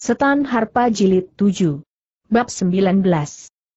Setan Harpa Jilid 7. Bab 19.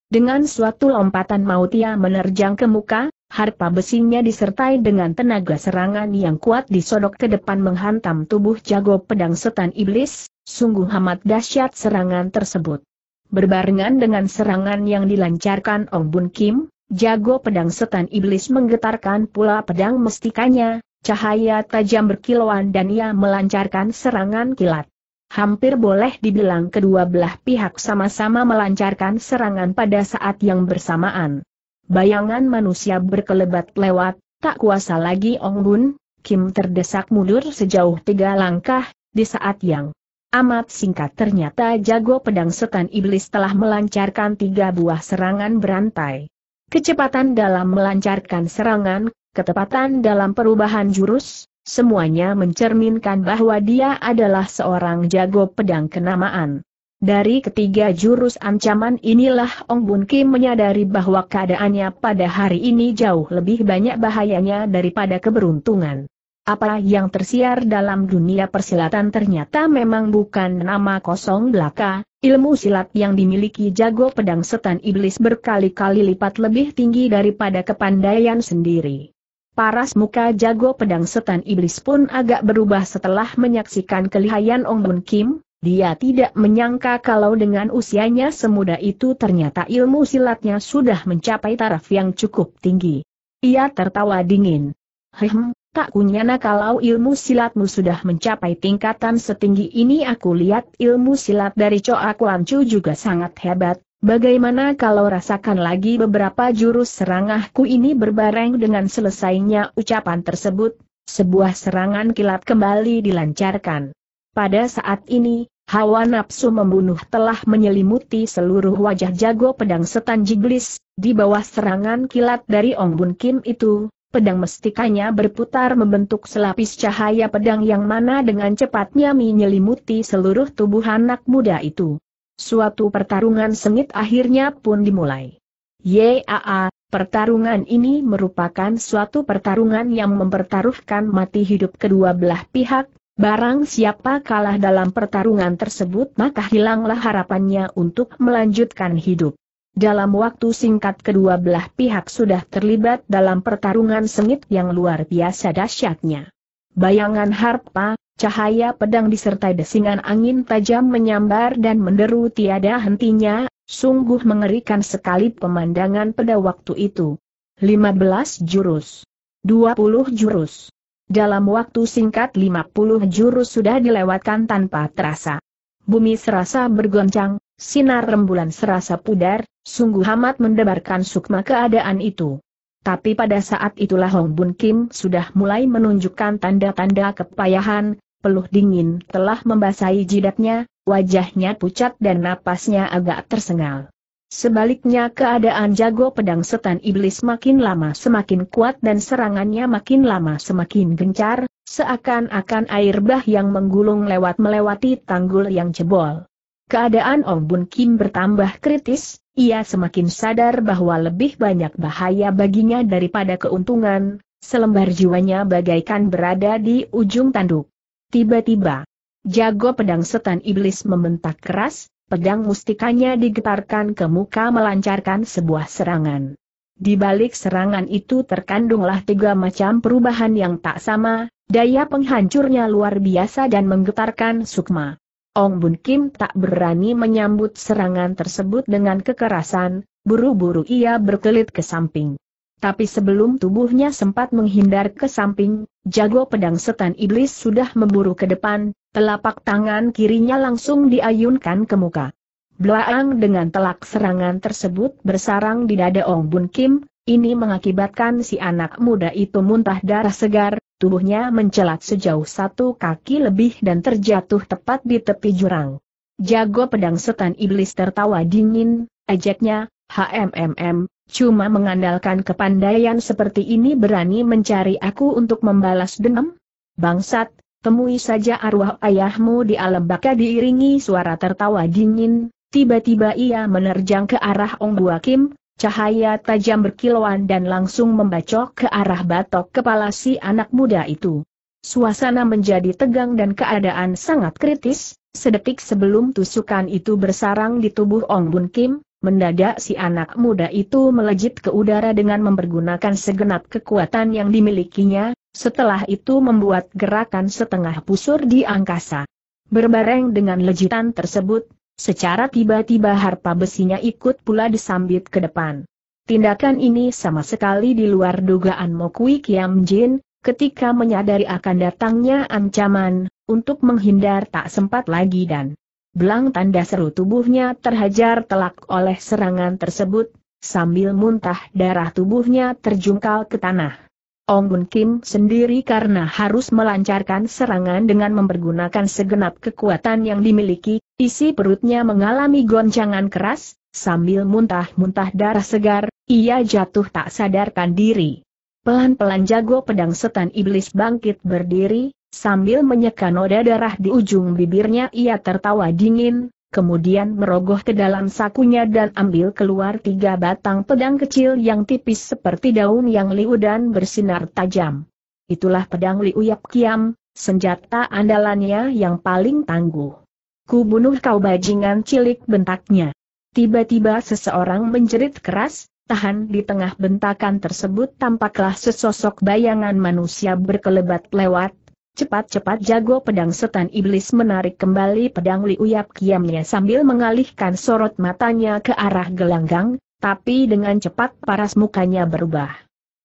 Dengan suatu lompatan maut ia menerjang ke muka, harpa besinya disertai dengan tenaga serangan yang kuat disodok ke depan menghantam tubuh jago pedang setan iblis, sungguh amat dahsyat serangan tersebut. Berbarengan dengan serangan yang dilancarkan Ong Bun Kim, jago pedang setan iblis menggetarkan pula pedang mestikanya, cahaya tajam berkilauan dan ia melancarkan serangan kilat hampir boleh dibilang kedua belah pihak sama-sama melancarkan serangan pada saat yang bersamaan. Bayangan manusia berkelebat lewat, tak kuasa lagi Ong Bun, Kim terdesak mundur sejauh tiga langkah, di saat yang amat singkat ternyata jago pedang setan iblis telah melancarkan tiga buah serangan berantai. Kecepatan dalam melancarkan serangan, ketepatan dalam perubahan jurus, Semuanya mencerminkan bahwa dia adalah seorang jago pedang kenamaan. Dari ketiga jurus ancaman inilah Ong Bun Kim menyadari bahwa keadaannya pada hari ini jauh lebih banyak bahayanya daripada keberuntungan. Apa yang tersiar dalam dunia persilatan ternyata memang bukan nama kosong belaka, ilmu silat yang dimiliki jago pedang setan iblis berkali-kali lipat lebih tinggi daripada kepandaian sendiri. Paras muka jago pedang setan iblis pun agak berubah setelah menyaksikan kelihayan Ong Bun Kim, dia tidak menyangka kalau dengan usianya semuda itu ternyata ilmu silatnya sudah mencapai taraf yang cukup tinggi. Ia tertawa dingin. Hehem, tak kunyana kalau ilmu silatmu sudah mencapai tingkatan setinggi ini aku lihat ilmu silat dari Choa Kuan Chu juga sangat hebat, Bagaimana kalau rasakan lagi beberapa jurus serangahku ini berbareng dengan selesainya ucapan tersebut, sebuah serangan kilat kembali dilancarkan. Pada saat ini, hawa nafsu membunuh telah menyelimuti seluruh wajah jago pedang setan jiblis, di bawah serangan kilat dari Ong Bun Kim itu, pedang mestikanya berputar membentuk selapis cahaya pedang yang mana dengan cepatnya menyelimuti seluruh tubuh anak muda itu suatu pertarungan sengit akhirnya pun dimulai. YAA, pertarungan ini merupakan suatu pertarungan yang mempertaruhkan mati hidup kedua belah pihak, barang siapa kalah dalam pertarungan tersebut maka hilanglah harapannya untuk melanjutkan hidup. Dalam waktu singkat kedua belah pihak sudah terlibat dalam pertarungan sengit yang luar biasa dahsyatnya. Bayangan Harpa, Cahaya pedang disertai desingan angin tajam menyambar dan menderu tiada hentinya, sungguh mengerikan sekali pemandangan pada waktu itu. 15 jurus. 20 jurus. Dalam waktu singkat 50 jurus sudah dilewatkan tanpa terasa. Bumi serasa bergoncang, sinar rembulan serasa pudar, sungguh amat mendebarkan sukma keadaan itu. Tapi pada saat itulah Hong Bun Kim sudah mulai menunjukkan tanda-tanda kepayahan, peluh dingin telah membasahi jidatnya, wajahnya pucat dan napasnya agak tersengal. Sebaliknya keadaan jago pedang setan iblis makin lama semakin kuat dan serangannya makin lama semakin gencar, seakan-akan air bah yang menggulung lewat melewati tanggul yang jebol. Keadaan Ong Bun Kim bertambah kritis, ia semakin sadar bahwa lebih banyak bahaya baginya daripada keuntungan, selembar jiwanya bagaikan berada di ujung tanduk. Tiba-tiba, jago pedang setan iblis membentak keras, pedang mustikanya digetarkan ke muka melancarkan sebuah serangan. Di balik serangan itu terkandunglah tiga macam perubahan yang tak sama, daya penghancurnya luar biasa dan menggetarkan sukma. Ong Bun Kim tak berani menyambut serangan tersebut dengan kekerasan, buru-buru ia berkelit ke samping. Tapi sebelum tubuhnya sempat menghindar ke samping, jago pedang setan iblis sudah memburu ke depan, telapak tangan kirinya langsung diayunkan ke muka. Blaang dengan telak serangan tersebut bersarang di dada Ong Bun Kim, ini mengakibatkan si anak muda itu muntah darah segar, tubuhnya mencelat sejauh satu kaki lebih dan terjatuh tepat di tepi jurang. Jago pedang setan iblis tertawa dingin, ejeknya, HMMM, Cuma mengandalkan kepandaian seperti ini berani mencari aku untuk membalas dendam? Bangsat, temui saja arwah ayahmu di alam baka diiringi suara tertawa dingin, tiba-tiba ia menerjang ke arah Ong Bua Kim, cahaya tajam berkilauan dan langsung membacok ke arah batok kepala si anak muda itu. Suasana menjadi tegang dan keadaan sangat kritis, sedetik sebelum tusukan itu bersarang di tubuh Ong Bun Kim, Mendadak si anak muda itu melejit ke udara dengan mempergunakan segenap kekuatan yang dimilikinya, setelah itu membuat gerakan setengah pusur di angkasa. Berbareng dengan lejitan tersebut, secara tiba-tiba harpa besinya ikut pula disambit ke depan. Tindakan ini sama sekali di luar dugaan Mokui Kiam Jin, ketika menyadari akan datangnya ancaman, untuk menghindar tak sempat lagi dan Belang tanda seru tubuhnya terhajar telak oleh serangan tersebut, sambil muntah darah tubuhnya terjungkal ke tanah. Ong Bun Kim sendiri karena harus melancarkan serangan dengan mempergunakan segenap kekuatan yang dimiliki, isi perutnya mengalami goncangan keras, sambil muntah-muntah darah segar, ia jatuh tak sadarkan diri. Pelan-pelan jago pedang setan iblis bangkit berdiri, Sambil menyeka noda darah di ujung bibirnya ia tertawa dingin, kemudian merogoh ke dalam sakunya dan ambil keluar tiga batang pedang kecil yang tipis seperti daun yang liu dan bersinar tajam. Itulah pedang liu yap kiam, senjata andalannya yang paling tangguh. Ku bunuh kau bajingan cilik bentaknya. Tiba-tiba seseorang menjerit keras, Tahan di tengah bentakan tersebut tampaklah sesosok bayangan manusia berkelebat lewat, Cepat-cepat jago pedang setan iblis menarik kembali pedang liuyap kiamnya sambil mengalihkan sorot matanya ke arah gelanggang, tapi dengan cepat paras mukanya berubah.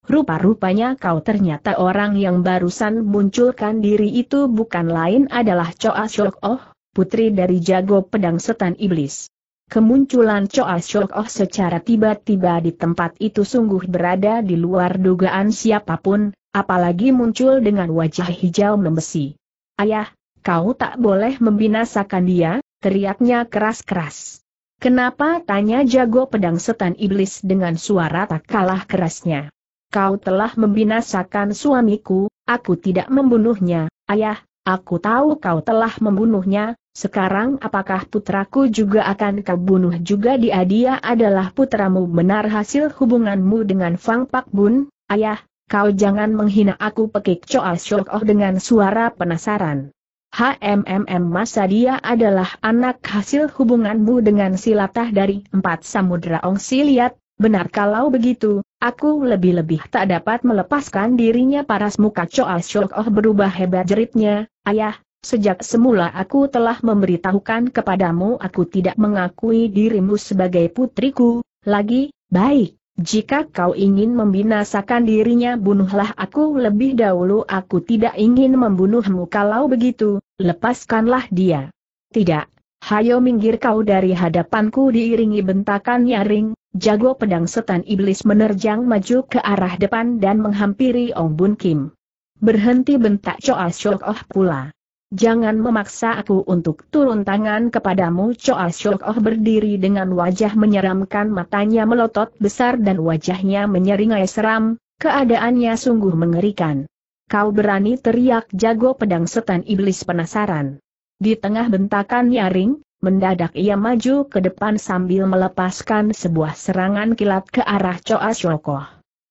Rupa-rupanya kau ternyata orang yang barusan munculkan diri itu bukan lain adalah Choa Shok Oh, putri dari jago pedang setan iblis. Kemunculan Choa Shok Oh secara tiba-tiba di tempat itu sungguh berada di luar dugaan siapapun, apalagi muncul dengan wajah hijau membesi. Ayah, kau tak boleh membinasakan dia, teriaknya keras-keras. Kenapa tanya jago pedang setan iblis dengan suara tak kalah kerasnya. Kau telah membinasakan suamiku, aku tidak membunuhnya, ayah, aku tahu kau telah membunuhnya, sekarang apakah putraku juga akan kau bunuh juga dia dia adalah putramu benar hasil hubunganmu dengan Fang Pak Bun, ayah, kau jangan menghina aku pekik Choa Shok Oh dengan suara penasaran. HMMM masa dia adalah anak hasil hubunganmu dengan silatah dari empat samudera Ong Si lihat, benar kalau begitu, aku lebih-lebih tak dapat melepaskan dirinya paras muka Choa Shok Oh berubah hebat jeritnya, ayah, sejak semula aku telah memberitahukan kepadamu aku tidak mengakui dirimu sebagai putriku, lagi, baik. Jika kau ingin membinasakan dirinya bunuhlah aku lebih dahulu aku tidak ingin membunuhmu kalau begitu, lepaskanlah dia. Tidak, hayo minggir kau dari hadapanku diiringi bentakan nyaring, jago pedang setan iblis menerjang maju ke arah depan dan menghampiri Ong Bun Kim. Berhenti bentak Choa Shok Oh pula. Jangan memaksa aku untuk turun tangan kepadamu Choa Shok Oh berdiri dengan wajah menyeramkan matanya melotot besar dan wajahnya menyeringai seram, keadaannya sungguh mengerikan. Kau berani teriak jago pedang setan iblis penasaran. Di tengah bentakan nyaring, mendadak ia maju ke depan sambil melepaskan sebuah serangan kilat ke arah Choa Shok Oh.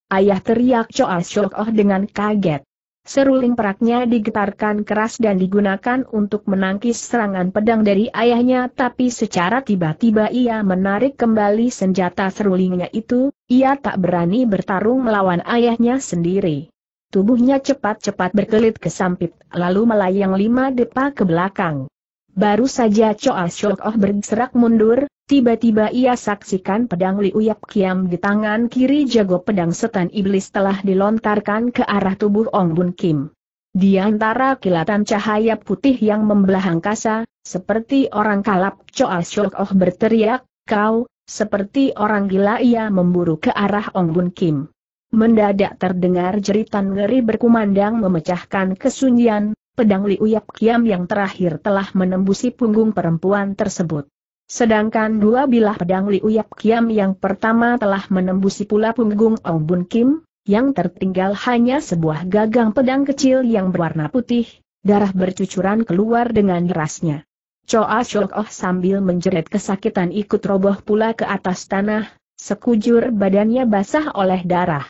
Ayah teriak Choa Shok Oh dengan kaget. Seruling peraknya digetarkan keras dan digunakan untuk menangkis serangan pedang dari ayahnya tapi secara tiba-tiba ia menarik kembali senjata serulingnya itu, ia tak berani bertarung melawan ayahnya sendiri. Tubuhnya cepat-cepat berkelit ke sampit, lalu melayang lima depa ke belakang. Baru saja Choa Shok oh bergerak mundur, Tiba-tiba ia saksikan pedang Liu Yap Kiam di tangan kiri jago pedang setan iblis telah dilontarkan ke arah tubuh Ong Bun Kim. Di antara kilatan cahaya putih yang membelah angkasa, seperti orang kalap Choa Shok Oh berteriak, kau, seperti orang gila ia memburu ke arah Ong Bun Kim. Mendadak terdengar jeritan ngeri berkumandang memecahkan kesunyian, pedang Liu Yap Kiam yang terakhir telah menembusi punggung perempuan tersebut. Sedangkan dua bilah pedang Liuyap Kiam yang pertama telah menembusi pula punggung Ong Bun Kim, yang tertinggal hanya sebuah gagang pedang kecil yang berwarna putih, darah bercucuran keluar dengan derasnya. Choa Shok Oh sambil menjerit kesakitan ikut roboh pula ke atas tanah, sekujur badannya basah oleh darah.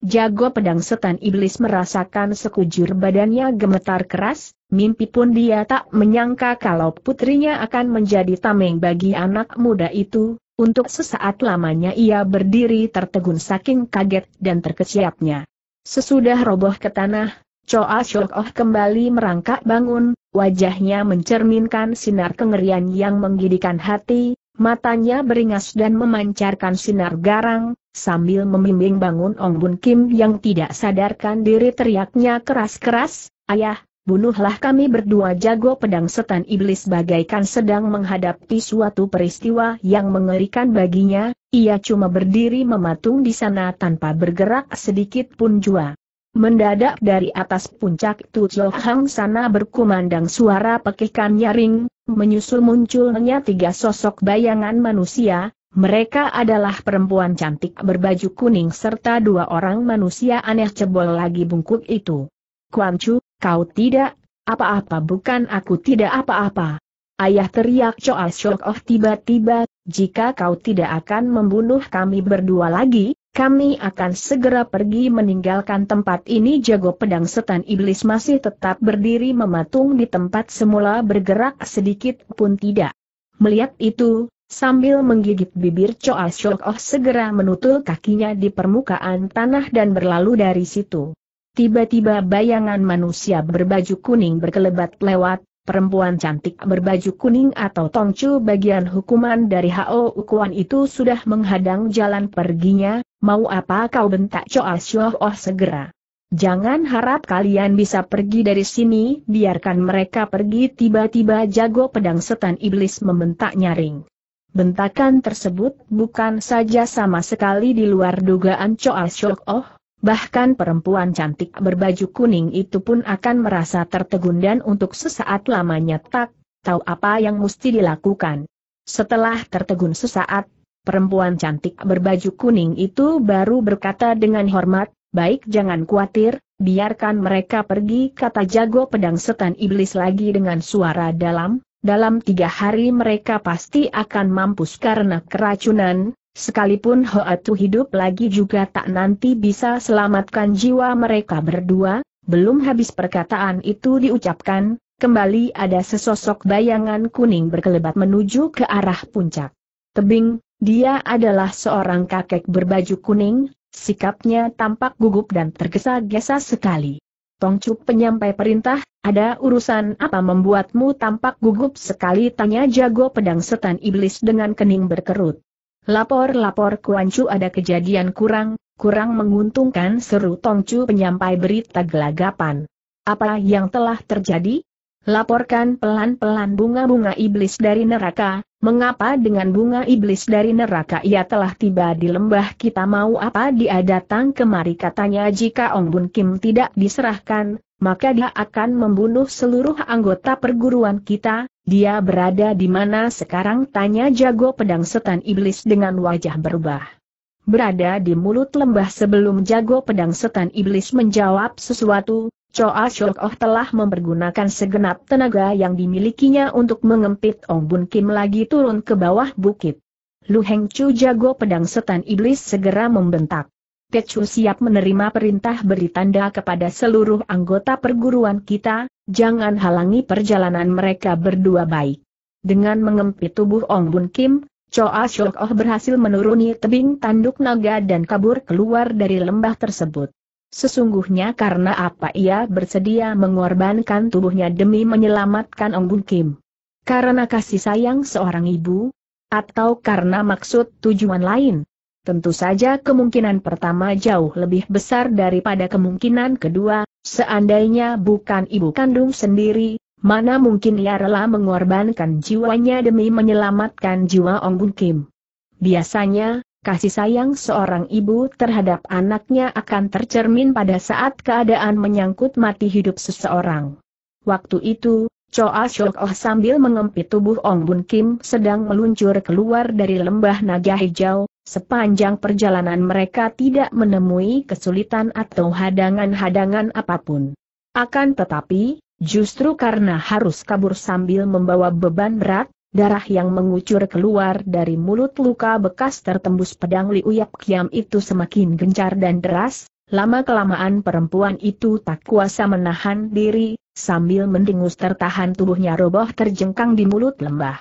Jago pedang setan iblis merasakan sekujur badannya gemetar keras, mimpi pun dia tak menyangka kalau putrinya akan menjadi tameng bagi anak muda itu, untuk sesaat lamanya ia berdiri tertegun saking kaget dan terkesiapnya. Sesudah roboh ke tanah, Choa Shok oh kembali merangkak bangun, wajahnya mencerminkan sinar kengerian yang menggidikan hati, Matanya beringas dan memancarkan sinar garang, sambil membimbing bangun Ong Bun Kim yang tidak sadarkan diri teriaknya keras-keras, Ayah, bunuhlah kami berdua jago pedang setan iblis bagaikan sedang menghadapi suatu peristiwa yang mengerikan baginya, ia cuma berdiri mematung di sana tanpa bergerak sedikit pun jua. Mendadak dari atas puncak Tu Hang sana berkumandang suara pekikan nyaring, menyusul munculnya tiga sosok bayangan manusia, mereka adalah perempuan cantik berbaju kuning serta dua orang manusia aneh cebol lagi bungkuk itu. Kuan Chu, kau tidak apa-apa bukan aku tidak apa-apa. Ayah teriak Choa Shok Oh tiba-tiba, jika kau tidak akan membunuh kami berdua lagi, kami akan segera pergi meninggalkan tempat ini jago pedang setan iblis masih tetap berdiri mematung di tempat semula bergerak sedikit pun tidak. Melihat itu, sambil menggigit bibir Choa Shok oh segera menutul kakinya di permukaan tanah dan berlalu dari situ. Tiba-tiba bayangan manusia berbaju kuning berkelebat lewat, perempuan cantik berbaju kuning atau tongcu bagian hukuman dari HO Ukuan itu sudah menghadang jalan perginya, mau apa kau bentak Choa Oh segera. Jangan harap kalian bisa pergi dari sini, biarkan mereka pergi tiba-tiba jago pedang setan iblis membentak nyaring. Bentakan tersebut bukan saja sama sekali di luar dugaan Choa Oh, Bahkan perempuan cantik berbaju kuning itu pun akan merasa tertegun dan untuk sesaat lamanya tak tahu apa yang mesti dilakukan. Setelah tertegun sesaat, perempuan cantik berbaju kuning itu baru berkata dengan hormat, baik jangan khawatir, biarkan mereka pergi kata jago pedang setan iblis lagi dengan suara dalam, dalam tiga hari mereka pasti akan mampus karena keracunan, Sekalipun Tu hidup lagi juga tak nanti bisa selamatkan jiwa mereka berdua, belum habis perkataan itu diucapkan, kembali ada sesosok bayangan kuning berkelebat menuju ke arah puncak. Tebing, dia adalah seorang kakek berbaju kuning, sikapnya tampak gugup dan tergesa-gesa sekali. Tongcuk penyampai perintah, ada urusan apa membuatmu tampak gugup sekali tanya jago pedang setan iblis dengan kening berkerut. Lapor-lapor Kuancu ada kejadian kurang, kurang menguntungkan seru Tongcu penyampai berita gelagapan. Apa yang telah terjadi? Laporkan pelan-pelan bunga-bunga iblis dari neraka, mengapa dengan bunga iblis dari neraka ia telah tiba di lembah kita mau apa dia datang kemari katanya jika Ong Bun Kim tidak diserahkan, maka dia akan membunuh seluruh anggota perguruan kita, dia berada di mana sekarang tanya jago pedang setan iblis dengan wajah berubah. Berada di mulut lembah sebelum jago pedang setan iblis menjawab sesuatu, Choa Shok Oh telah mempergunakan segenap tenaga yang dimilikinya untuk mengempit Ong Bun Kim lagi turun ke bawah bukit. Lu Heng Chu jago pedang setan iblis segera membentak. Te Chu siap menerima perintah beri tanda kepada seluruh anggota perguruan kita, jangan halangi perjalanan mereka berdua baik. Dengan mengempit tubuh Ong Bun Kim, Choa Shok Oh berhasil menuruni tebing tanduk naga dan kabur keluar dari lembah tersebut. Sesungguhnya karena apa ia bersedia mengorbankan tubuhnya demi menyelamatkan Ong Bun Kim? Karena kasih sayang seorang ibu? Atau karena maksud tujuan lain? Tentu saja kemungkinan pertama jauh lebih besar daripada kemungkinan kedua, seandainya bukan ibu kandung sendiri, mana mungkin ia rela mengorbankan jiwanya demi menyelamatkan jiwa Ong Bun Kim. Biasanya, kasih sayang seorang ibu terhadap anaknya akan tercermin pada saat keadaan menyangkut mati hidup seseorang. Waktu itu, Choa Shok Oh sambil mengempit tubuh Ong Bun Kim sedang meluncur keluar dari lembah naga hijau, sepanjang perjalanan mereka tidak menemui kesulitan atau hadangan-hadangan apapun. Akan tetapi, justru karena harus kabur sambil membawa beban berat, Darah yang mengucur keluar dari mulut luka bekas tertembus pedang Liuyap Kiam itu semakin gencar dan deras, lama-kelamaan perempuan itu tak kuasa menahan diri, sambil mendengus tertahan tubuhnya roboh terjengkang di mulut lembah.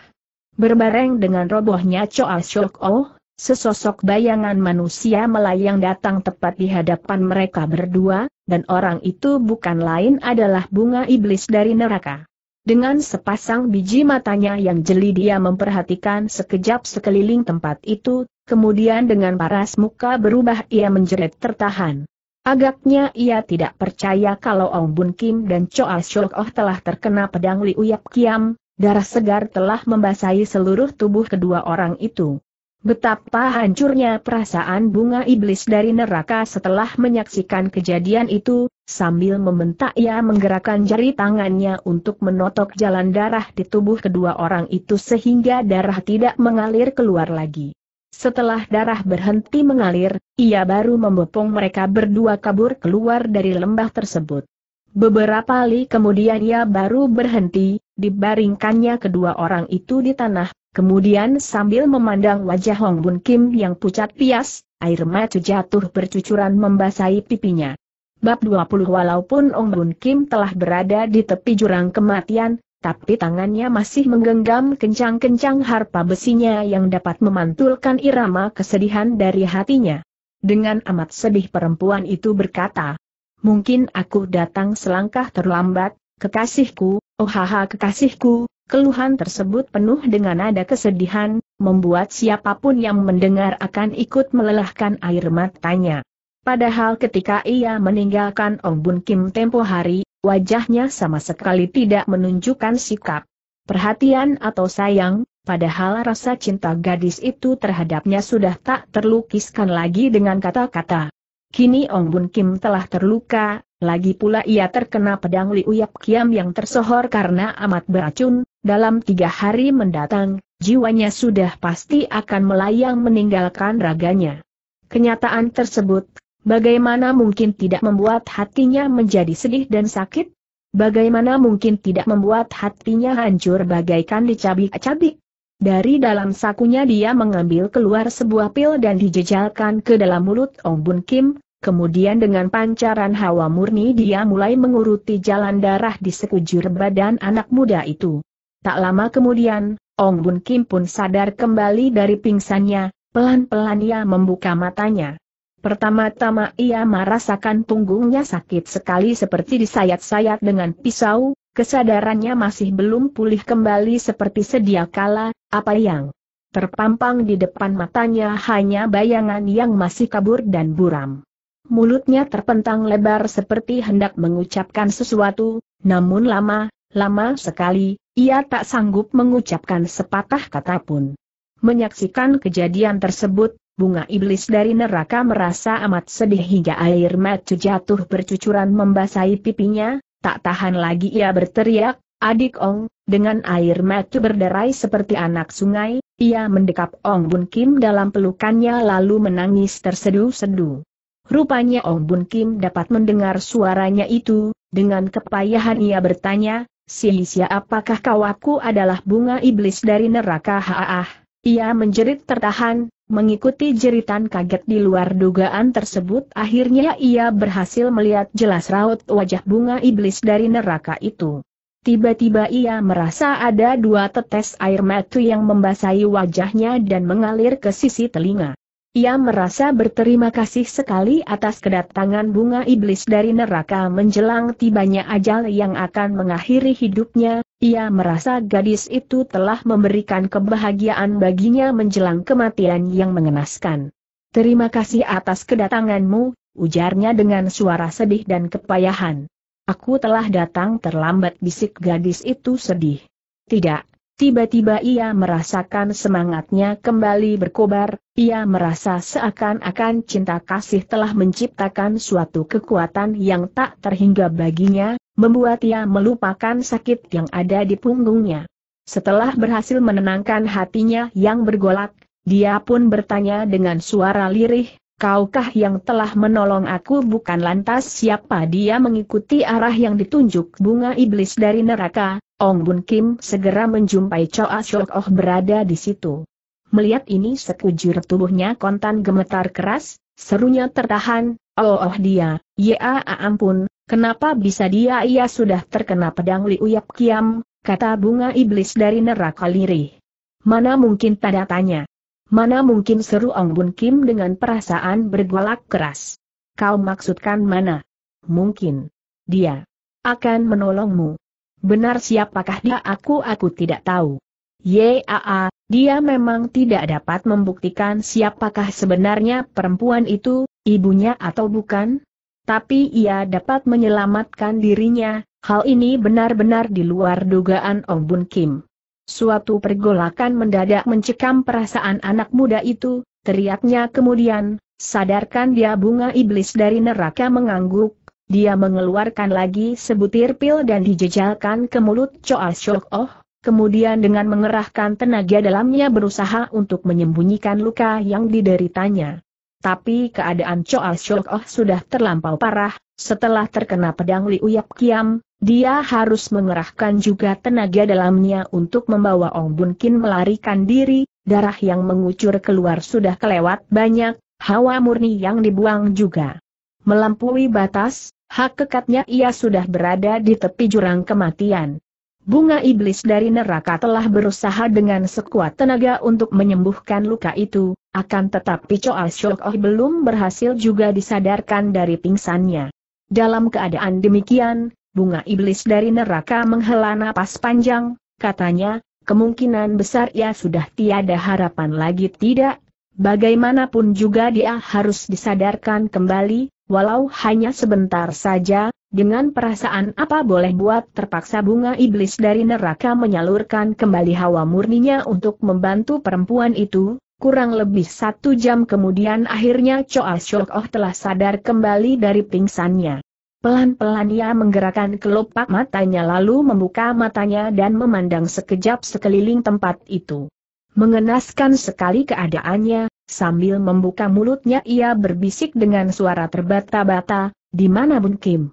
Berbareng dengan robohnya Choa Shok Oh, Sesosok bayangan manusia melayang datang tepat di hadapan mereka berdua, dan orang itu bukan lain adalah bunga iblis dari neraka. Dengan sepasang biji matanya yang jeli dia memperhatikan sekejap sekeliling tempat itu, kemudian dengan paras muka berubah ia menjerit tertahan. Agaknya ia tidak percaya kalau Ong Bun Kim dan Choa Shok Oh telah terkena pedang Liuyap Kiam, darah segar telah membasahi seluruh tubuh kedua orang itu. Betapa hancurnya perasaan bunga iblis dari neraka setelah menyaksikan kejadian itu, Sambil membentak ia menggerakkan jari tangannya untuk menotok jalan darah di tubuh kedua orang itu sehingga darah tidak mengalir keluar lagi. Setelah darah berhenti mengalir, ia baru membopong mereka berdua kabur keluar dari lembah tersebut. Beberapa kali kemudian ia baru berhenti, dibaringkannya kedua orang itu di tanah, kemudian sambil memandang wajah Hong Bun Kim yang pucat pias, air mata jatuh bercucuran membasahi pipinya. Bab 20 Walaupun Ong Bun Kim telah berada di tepi jurang kematian, tapi tangannya masih menggenggam kencang-kencang harpa besinya yang dapat memantulkan irama kesedihan dari hatinya. Dengan amat sedih perempuan itu berkata, Mungkin aku datang selangkah terlambat, kekasihku, oh kekasihku, keluhan tersebut penuh dengan nada kesedihan, membuat siapapun yang mendengar akan ikut melelahkan air matanya. Padahal ketika ia meninggalkan Ong Bun Kim tempo hari, wajahnya sama sekali tidak menunjukkan sikap perhatian atau sayang, padahal rasa cinta gadis itu terhadapnya sudah tak terlukiskan lagi dengan kata-kata. Kini Ong Bun Kim telah terluka, lagi pula ia terkena pedang Liuyap Kiam yang tersohor karena amat beracun, dalam tiga hari mendatang, jiwanya sudah pasti akan melayang meninggalkan raganya. Kenyataan tersebut, Bagaimana mungkin tidak membuat hatinya menjadi sedih dan sakit? Bagaimana mungkin tidak membuat hatinya hancur bagaikan dicabik-cabik? Dari dalam sakunya dia mengambil keluar sebuah pil dan dijejalkan ke dalam mulut Ong Bun Kim, kemudian dengan pancaran hawa murni dia mulai menguruti jalan darah di sekujur badan anak muda itu. Tak lama kemudian, Ong Bun Kim pun sadar kembali dari pingsannya, pelan-pelan ia membuka matanya. Pertama-tama ia merasakan punggungnya sakit sekali seperti disayat-sayat dengan pisau, kesadarannya masih belum pulih kembali seperti sedia kala, apa yang terpampang di depan matanya hanya bayangan yang masih kabur dan buram. Mulutnya terpentang lebar seperti hendak mengucapkan sesuatu, namun lama, lama sekali, ia tak sanggup mengucapkan sepatah kata pun. Menyaksikan kejadian tersebut, bunga iblis dari neraka merasa amat sedih hingga air mata jatuh bercucuran membasahi pipinya, tak tahan lagi ia berteriak, adik Ong, dengan air mata berderai seperti anak sungai, ia mendekap Ong Bun Kim dalam pelukannya lalu menangis tersedu-sedu Rupanya Ong Bun Kim dapat mendengar suaranya itu, dengan kepayahan ia bertanya, Si apakah kau aku adalah bunga iblis dari neraka haah. Ia menjerit tertahan, Mengikuti jeritan kaget di luar dugaan tersebut akhirnya ia berhasil melihat jelas raut wajah bunga iblis dari neraka itu. Tiba-tiba ia merasa ada dua tetes air mata yang membasahi wajahnya dan mengalir ke sisi telinga. Ia merasa berterima kasih sekali atas kedatangan bunga iblis dari neraka menjelang tibanya ajal yang akan mengakhiri hidupnya, ia merasa gadis itu telah memberikan kebahagiaan baginya menjelang kematian yang mengenaskan. Terima kasih atas kedatanganmu, ujarnya dengan suara sedih dan kepayahan. Aku telah datang terlambat bisik gadis itu sedih. Tidak, tiba-tiba ia merasakan semangatnya kembali berkobar, ia merasa seakan-akan cinta kasih telah menciptakan suatu kekuatan yang tak terhingga baginya, membuat ia melupakan sakit yang ada di punggungnya. Setelah berhasil menenangkan hatinya yang bergolak, dia pun bertanya dengan suara lirih, Kaukah yang telah menolong aku bukan lantas siapa dia mengikuti arah yang ditunjuk bunga iblis dari neraka, Ong Bun Kim segera menjumpai Choa Shok Oh berada di situ. Melihat ini sekujur tubuhnya kontan gemetar keras, serunya tertahan, oh oh dia, ya ampun, Kenapa bisa dia ia sudah terkena pedang liuyap kiam, kata bunga iblis dari neraka lirih. Mana mungkin tanda tanya. Mana mungkin seru Ong Bun Kim dengan perasaan bergolak keras. Kau maksudkan mana? Mungkin. Dia. Akan menolongmu. Benar siapakah dia aku aku tidak tahu. Yaa, dia memang tidak dapat membuktikan siapakah sebenarnya perempuan itu, ibunya atau bukan, tapi ia dapat menyelamatkan dirinya, hal ini benar-benar di luar dugaan Ong Bun Kim. Suatu pergolakan mendadak mencekam perasaan anak muda itu, teriaknya kemudian, sadarkan dia bunga iblis dari neraka mengangguk, dia mengeluarkan lagi sebutir pil dan dijejalkan ke mulut Choa Shok Oh, kemudian dengan mengerahkan tenaga dalamnya berusaha untuk menyembunyikan luka yang dideritanya. Tapi keadaan Choa Shok Oh sudah terlampau parah, setelah terkena pedang Liu Yap Kiam, dia harus mengerahkan juga tenaga dalamnya untuk membawa Ong Bun Kin melarikan diri, darah yang mengucur keluar sudah kelewat banyak, hawa murni yang dibuang juga. Melampaui batas, hak kekatnya ia sudah berada di tepi jurang kematian bunga iblis dari neraka telah berusaha dengan sekuat tenaga untuk menyembuhkan luka itu, akan tetapi Choa Shok Oh belum berhasil juga disadarkan dari pingsannya. Dalam keadaan demikian, bunga iblis dari neraka menghela napas panjang, katanya, kemungkinan besar ia sudah tiada harapan lagi tidak, bagaimanapun juga dia harus disadarkan kembali, walau hanya sebentar saja, dengan perasaan apa boleh buat terpaksa bunga iblis dari neraka menyalurkan kembali hawa murninya untuk membantu perempuan itu, kurang lebih satu jam kemudian akhirnya Choa Shok Oh telah sadar kembali dari pingsannya. Pelan-pelan ia menggerakkan kelopak matanya lalu membuka matanya dan memandang sekejap sekeliling tempat itu. Mengenaskan sekali keadaannya, sambil membuka mulutnya ia berbisik dengan suara terbata-bata, di mana Bun Kim?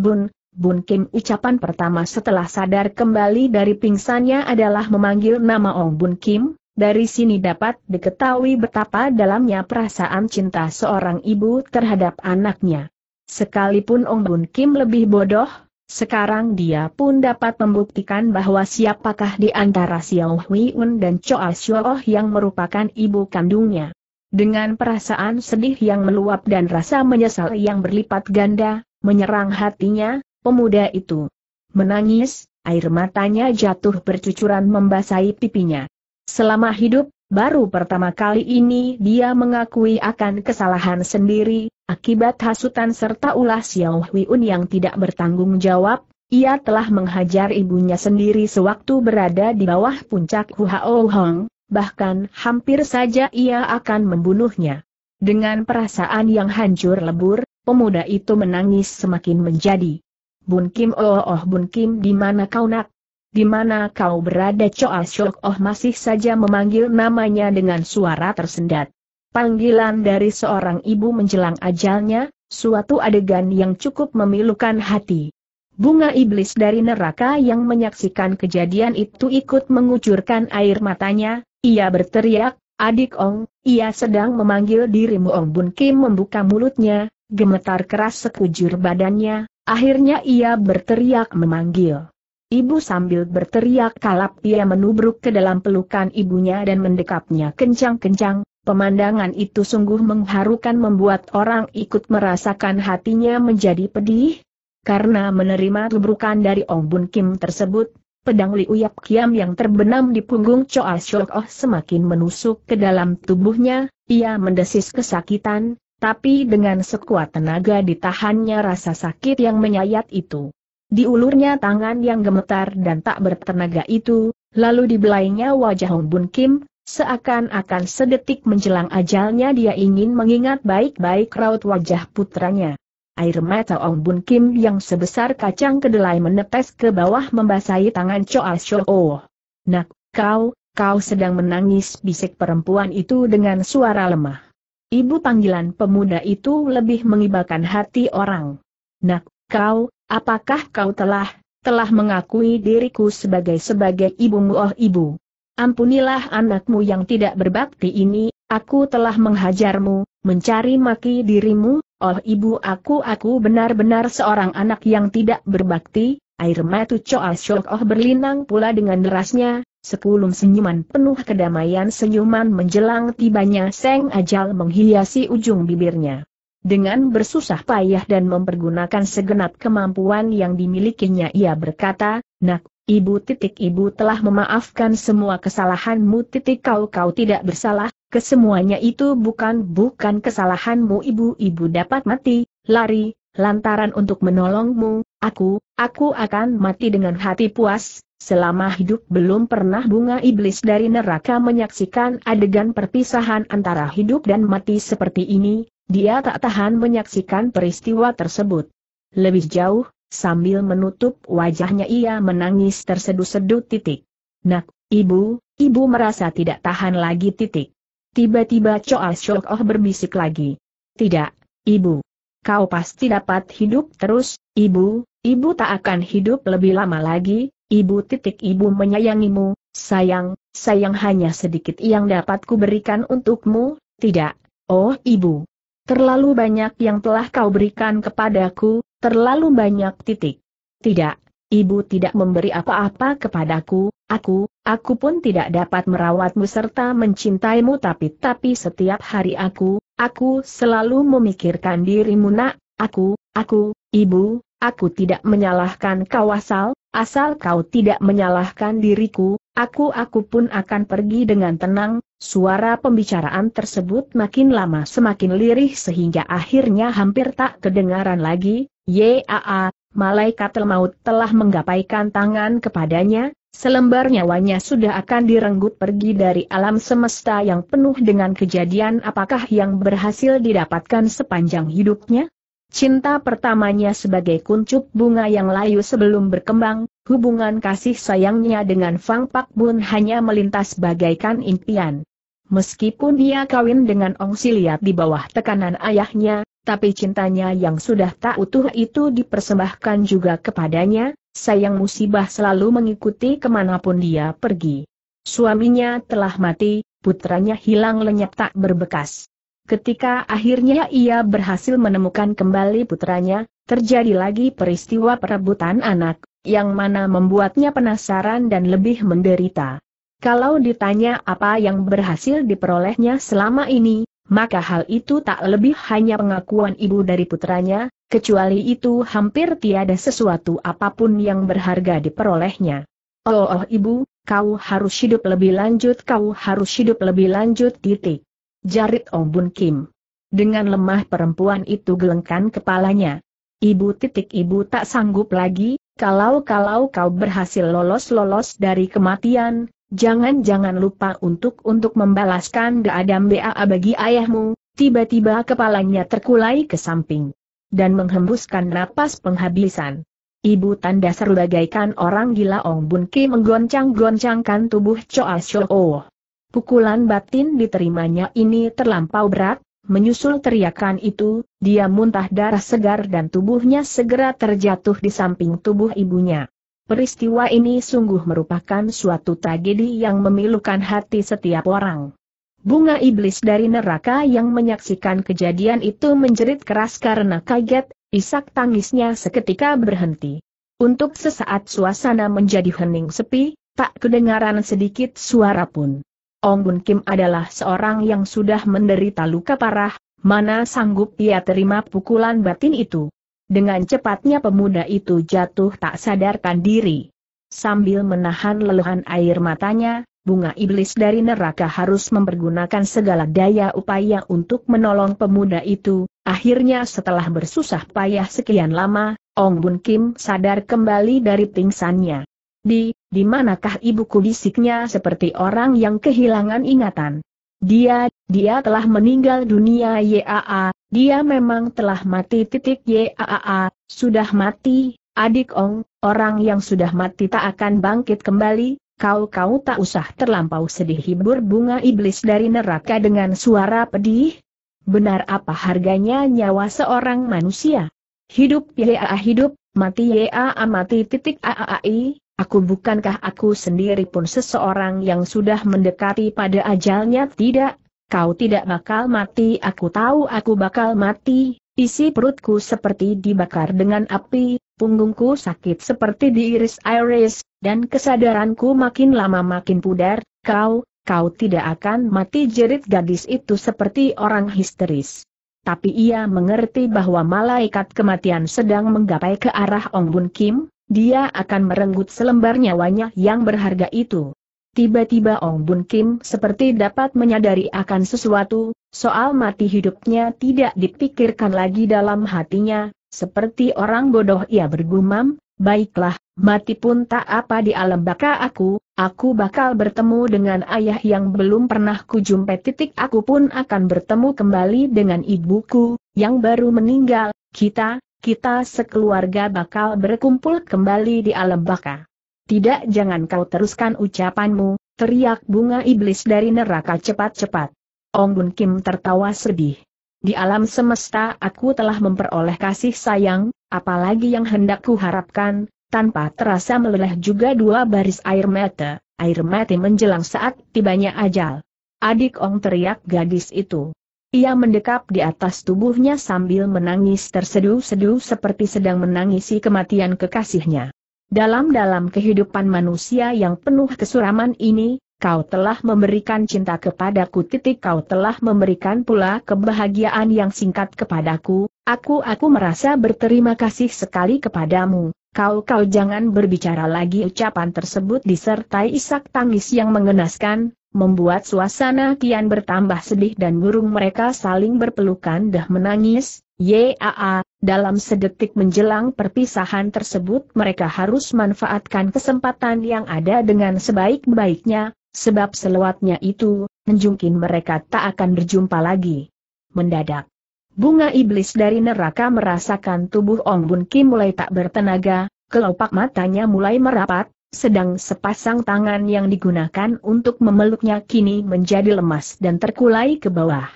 Bun, Bun Kim ucapan pertama setelah sadar kembali dari pingsannya adalah memanggil nama Ong Bun Kim, dari sini dapat diketahui betapa dalamnya perasaan cinta seorang ibu terhadap anaknya. Sekalipun Ong Bun Kim lebih bodoh, sekarang dia pun dapat membuktikan bahwa siapakah di antara Xiao Hui Un dan Choa Xiao yang merupakan ibu kandungnya. Dengan perasaan sedih yang meluap dan rasa menyesal yang berlipat ganda, menyerang hatinya, pemuda itu. Menangis, air matanya jatuh bercucuran membasahi pipinya. Selama hidup, baru pertama kali ini dia mengakui akan kesalahan sendiri, akibat hasutan serta ulah Xiao Huiun yang tidak bertanggung jawab, ia telah menghajar ibunya sendiri sewaktu berada di bawah puncak Huao Hong, bahkan hampir saja ia akan membunuhnya. Dengan perasaan yang hancur lebur, Pemuda itu menangis semakin menjadi. Bun Kim oh oh Bun Kim di mana kau nak? Di mana kau berada Choa Shok Oh masih saja memanggil namanya dengan suara tersendat. Panggilan dari seorang ibu menjelang ajalnya, suatu adegan yang cukup memilukan hati. Bunga iblis dari neraka yang menyaksikan kejadian itu ikut mengucurkan air matanya, ia berteriak, adik Ong, ia sedang memanggil dirimu Ong Bun Kim membuka mulutnya, gemetar keras sekujur badannya, akhirnya ia berteriak memanggil. Ibu sambil berteriak kalap ia menubruk ke dalam pelukan ibunya dan mendekapnya kencang-kencang, pemandangan itu sungguh mengharukan membuat orang ikut merasakan hatinya menjadi pedih. Karena menerima tubrukan dari Ong Bun Kim tersebut, pedang Liuyap Kiam yang terbenam di punggung Choa Shok Oh semakin menusuk ke dalam tubuhnya, ia mendesis kesakitan, tapi dengan sekuat tenaga ditahannya rasa sakit yang menyayat itu. Diulurnya tangan yang gemetar dan tak bertenaga itu, lalu dibelainya wajah Hong Bun Kim, seakan-akan sedetik menjelang ajalnya dia ingin mengingat baik-baik raut wajah putranya. Air mata Ong Bun Kim yang sebesar kacang kedelai menetes ke bawah membasahi tangan Choa Shoo. Oh. Nak, kau, kau sedang menangis bisik perempuan itu dengan suara lemah. Ibu panggilan pemuda itu lebih mengibarkan hati orang. Nak, kau, apakah kau telah, telah mengakui diriku sebagai sebagai ibumu oh ibu? Ampunilah anakmu yang tidak berbakti ini, aku telah menghajarmu, mencari maki dirimu, oh ibu aku aku benar-benar seorang anak yang tidak berbakti, air mata Choa Shok Oh berlinang pula dengan derasnya, Sekulum senyuman penuh kedamaian senyuman menjelang tibanya Seng Ajal menghiasi ujung bibirnya. Dengan bersusah payah dan mempergunakan segenap kemampuan yang dimilikinya ia berkata, Nak, ibu titik ibu telah memaafkan semua kesalahanmu titik kau kau tidak bersalah, kesemuanya itu bukan-bukan kesalahanmu ibu-ibu dapat mati, lari, lantaran untuk menolongmu, aku, aku akan mati dengan hati puas, Selama hidup belum pernah bunga iblis dari neraka menyaksikan adegan perpisahan antara hidup dan mati seperti ini, dia tak tahan menyaksikan peristiwa tersebut. Lebih jauh, sambil menutup wajahnya ia menangis terseduh-seduh titik. Nak, ibu, ibu merasa tidak tahan lagi titik. Tiba-tiba Choa Shok Oh berbisik lagi. Tidak, ibu. Kau pasti dapat hidup terus, ibu, ibu tak akan hidup lebih lama lagi, Ibu titik ibu menyayangimu, sayang, sayang hanya sedikit yang dapat kuberikan untukmu, tidak, oh ibu. Terlalu banyak yang telah kau berikan kepadaku, terlalu banyak titik. Tidak, ibu tidak memberi apa-apa kepadaku, aku, aku pun tidak dapat merawatmu serta mencintaimu tapi-tapi setiap hari aku, aku selalu memikirkan dirimu nak, aku, aku, ibu, aku tidak menyalahkan kau asal, Asal kau tidak menyalahkan diriku, aku-aku pun akan pergi dengan tenang, suara pembicaraan tersebut makin lama semakin lirih sehingga akhirnya hampir tak kedengaran lagi, Yaa, malaikat maut telah menggapaikan tangan kepadanya, selembar nyawanya sudah akan direnggut pergi dari alam semesta yang penuh dengan kejadian apakah yang berhasil didapatkan sepanjang hidupnya? Cinta pertamanya sebagai kuncup bunga yang layu sebelum berkembang, hubungan kasih sayangnya dengan Fang Pak Bun hanya melintas bagaikan impian. Meskipun dia kawin dengan Ong Siliat di bawah tekanan ayahnya, tapi cintanya yang sudah tak utuh itu dipersembahkan juga kepadanya, sayang musibah selalu mengikuti kemanapun dia pergi. Suaminya telah mati, putranya hilang lenyap tak berbekas. Ketika akhirnya ia berhasil menemukan kembali putranya, terjadi lagi peristiwa perebutan anak, yang mana membuatnya penasaran dan lebih menderita. Kalau ditanya apa yang berhasil diperolehnya selama ini, maka hal itu tak lebih hanya pengakuan ibu dari putranya, kecuali itu hampir tiada sesuatu apapun yang berharga diperolehnya. Oh, oh ibu, kau harus hidup lebih lanjut, kau harus hidup lebih lanjut titik. Jarit Ong Bun Kim. Dengan lemah perempuan itu gelengkan kepalanya. Ibu titik ibu tak sanggup lagi, kalau-kalau kau berhasil lolos-lolos dari kematian, jangan-jangan lupa untuk untuk membalaskan daadam BAA bagi ayahmu, tiba-tiba kepalanya terkulai ke samping. Dan menghembuskan napas penghabisan. Ibu tanda seru bagaikan orang gila Ong Bun Ki menggoncang-goncangkan tubuh Choa Shoo. Oh. Pukulan batin diterimanya ini terlampau berat, menyusul teriakan itu, dia muntah darah segar dan tubuhnya segera terjatuh di samping tubuh ibunya. Peristiwa ini sungguh merupakan suatu tragedi yang memilukan hati setiap orang. Bunga iblis dari neraka yang menyaksikan kejadian itu menjerit keras karena kaget, isak tangisnya seketika berhenti. Untuk sesaat suasana menjadi hening sepi, tak kedengaran sedikit suara pun. Ong Bun Kim adalah seorang yang sudah menderita luka parah, mana sanggup ia terima pukulan batin itu. Dengan cepatnya pemuda itu jatuh tak sadarkan diri. Sambil menahan leluhan air matanya, bunga iblis dari neraka harus mempergunakan segala daya upaya untuk menolong pemuda itu. Akhirnya setelah bersusah payah sekian lama, Ong Bun Kim sadar kembali dari pingsannya. Di, di manakah ibuku bisiknya seperti orang yang kehilangan ingatan. Dia, dia telah meninggal dunia YAA, dia memang telah mati titik YAA, sudah mati, adik Ong, orang yang sudah mati tak akan bangkit kembali, kau-kau tak usah terlampau sedih hibur bunga iblis dari neraka dengan suara pedih. Benar apa harganya nyawa seorang manusia? Hidup YAA hidup, mati YAA mati titik AAI, Aku bukankah aku sendiri pun seseorang yang sudah mendekati pada ajalnya tidak? Kau tidak bakal mati aku tahu aku bakal mati, isi perutku seperti dibakar dengan api, punggungku sakit seperti diiris-iris, dan kesadaranku makin lama makin pudar, kau, kau tidak akan mati jerit gadis itu seperti orang histeris. Tapi ia mengerti bahwa malaikat kematian sedang menggapai ke arah Ong Bun Kim, dia akan merenggut selembar nyawanya yang berharga itu. Tiba-tiba Ong Bun Kim seperti dapat menyadari akan sesuatu, soal mati hidupnya tidak dipikirkan lagi dalam hatinya, seperti orang bodoh ia bergumam, baiklah, mati pun tak apa di alam baka aku, aku bakal bertemu dengan ayah yang belum pernah kujumpai titik aku pun akan bertemu kembali dengan ibuku, yang baru meninggal, kita, kita sekeluarga bakal berkumpul kembali di alam baka. Tidak jangan kau teruskan ucapanmu, teriak bunga iblis dari neraka cepat-cepat. Ong Bun Kim tertawa sedih. Di alam semesta aku telah memperoleh kasih sayang, apalagi yang hendak kuharapkan, tanpa terasa meleleh juga dua baris air mata, air mata menjelang saat tibanya ajal. Adik Ong teriak gadis itu. Ia mendekap di atas tubuhnya sambil menangis terseduh-seduh seperti sedang menangisi kematian kekasihnya. Dalam-dalam kehidupan manusia yang penuh kesuraman ini, kau telah memberikan cinta kepadaku titik kau telah memberikan pula kebahagiaan yang singkat kepadaku, aku aku merasa berterima kasih sekali kepadamu, kau kau jangan berbicara lagi ucapan tersebut disertai isak tangis yang mengenaskan, membuat suasana kian bertambah sedih dan burung mereka saling berpelukan dah menangis, Yaa, dalam sedetik menjelang perpisahan tersebut mereka harus manfaatkan kesempatan yang ada dengan sebaik-baiknya, sebab selewatnya itu, menjungkin mereka tak akan berjumpa lagi. Mendadak. Bunga iblis dari neraka merasakan tubuh Ong Bun Kim mulai tak bertenaga, kelopak matanya mulai merapat, sedang sepasang tangan yang digunakan untuk memeluknya kini menjadi lemas dan terkulai ke bawah.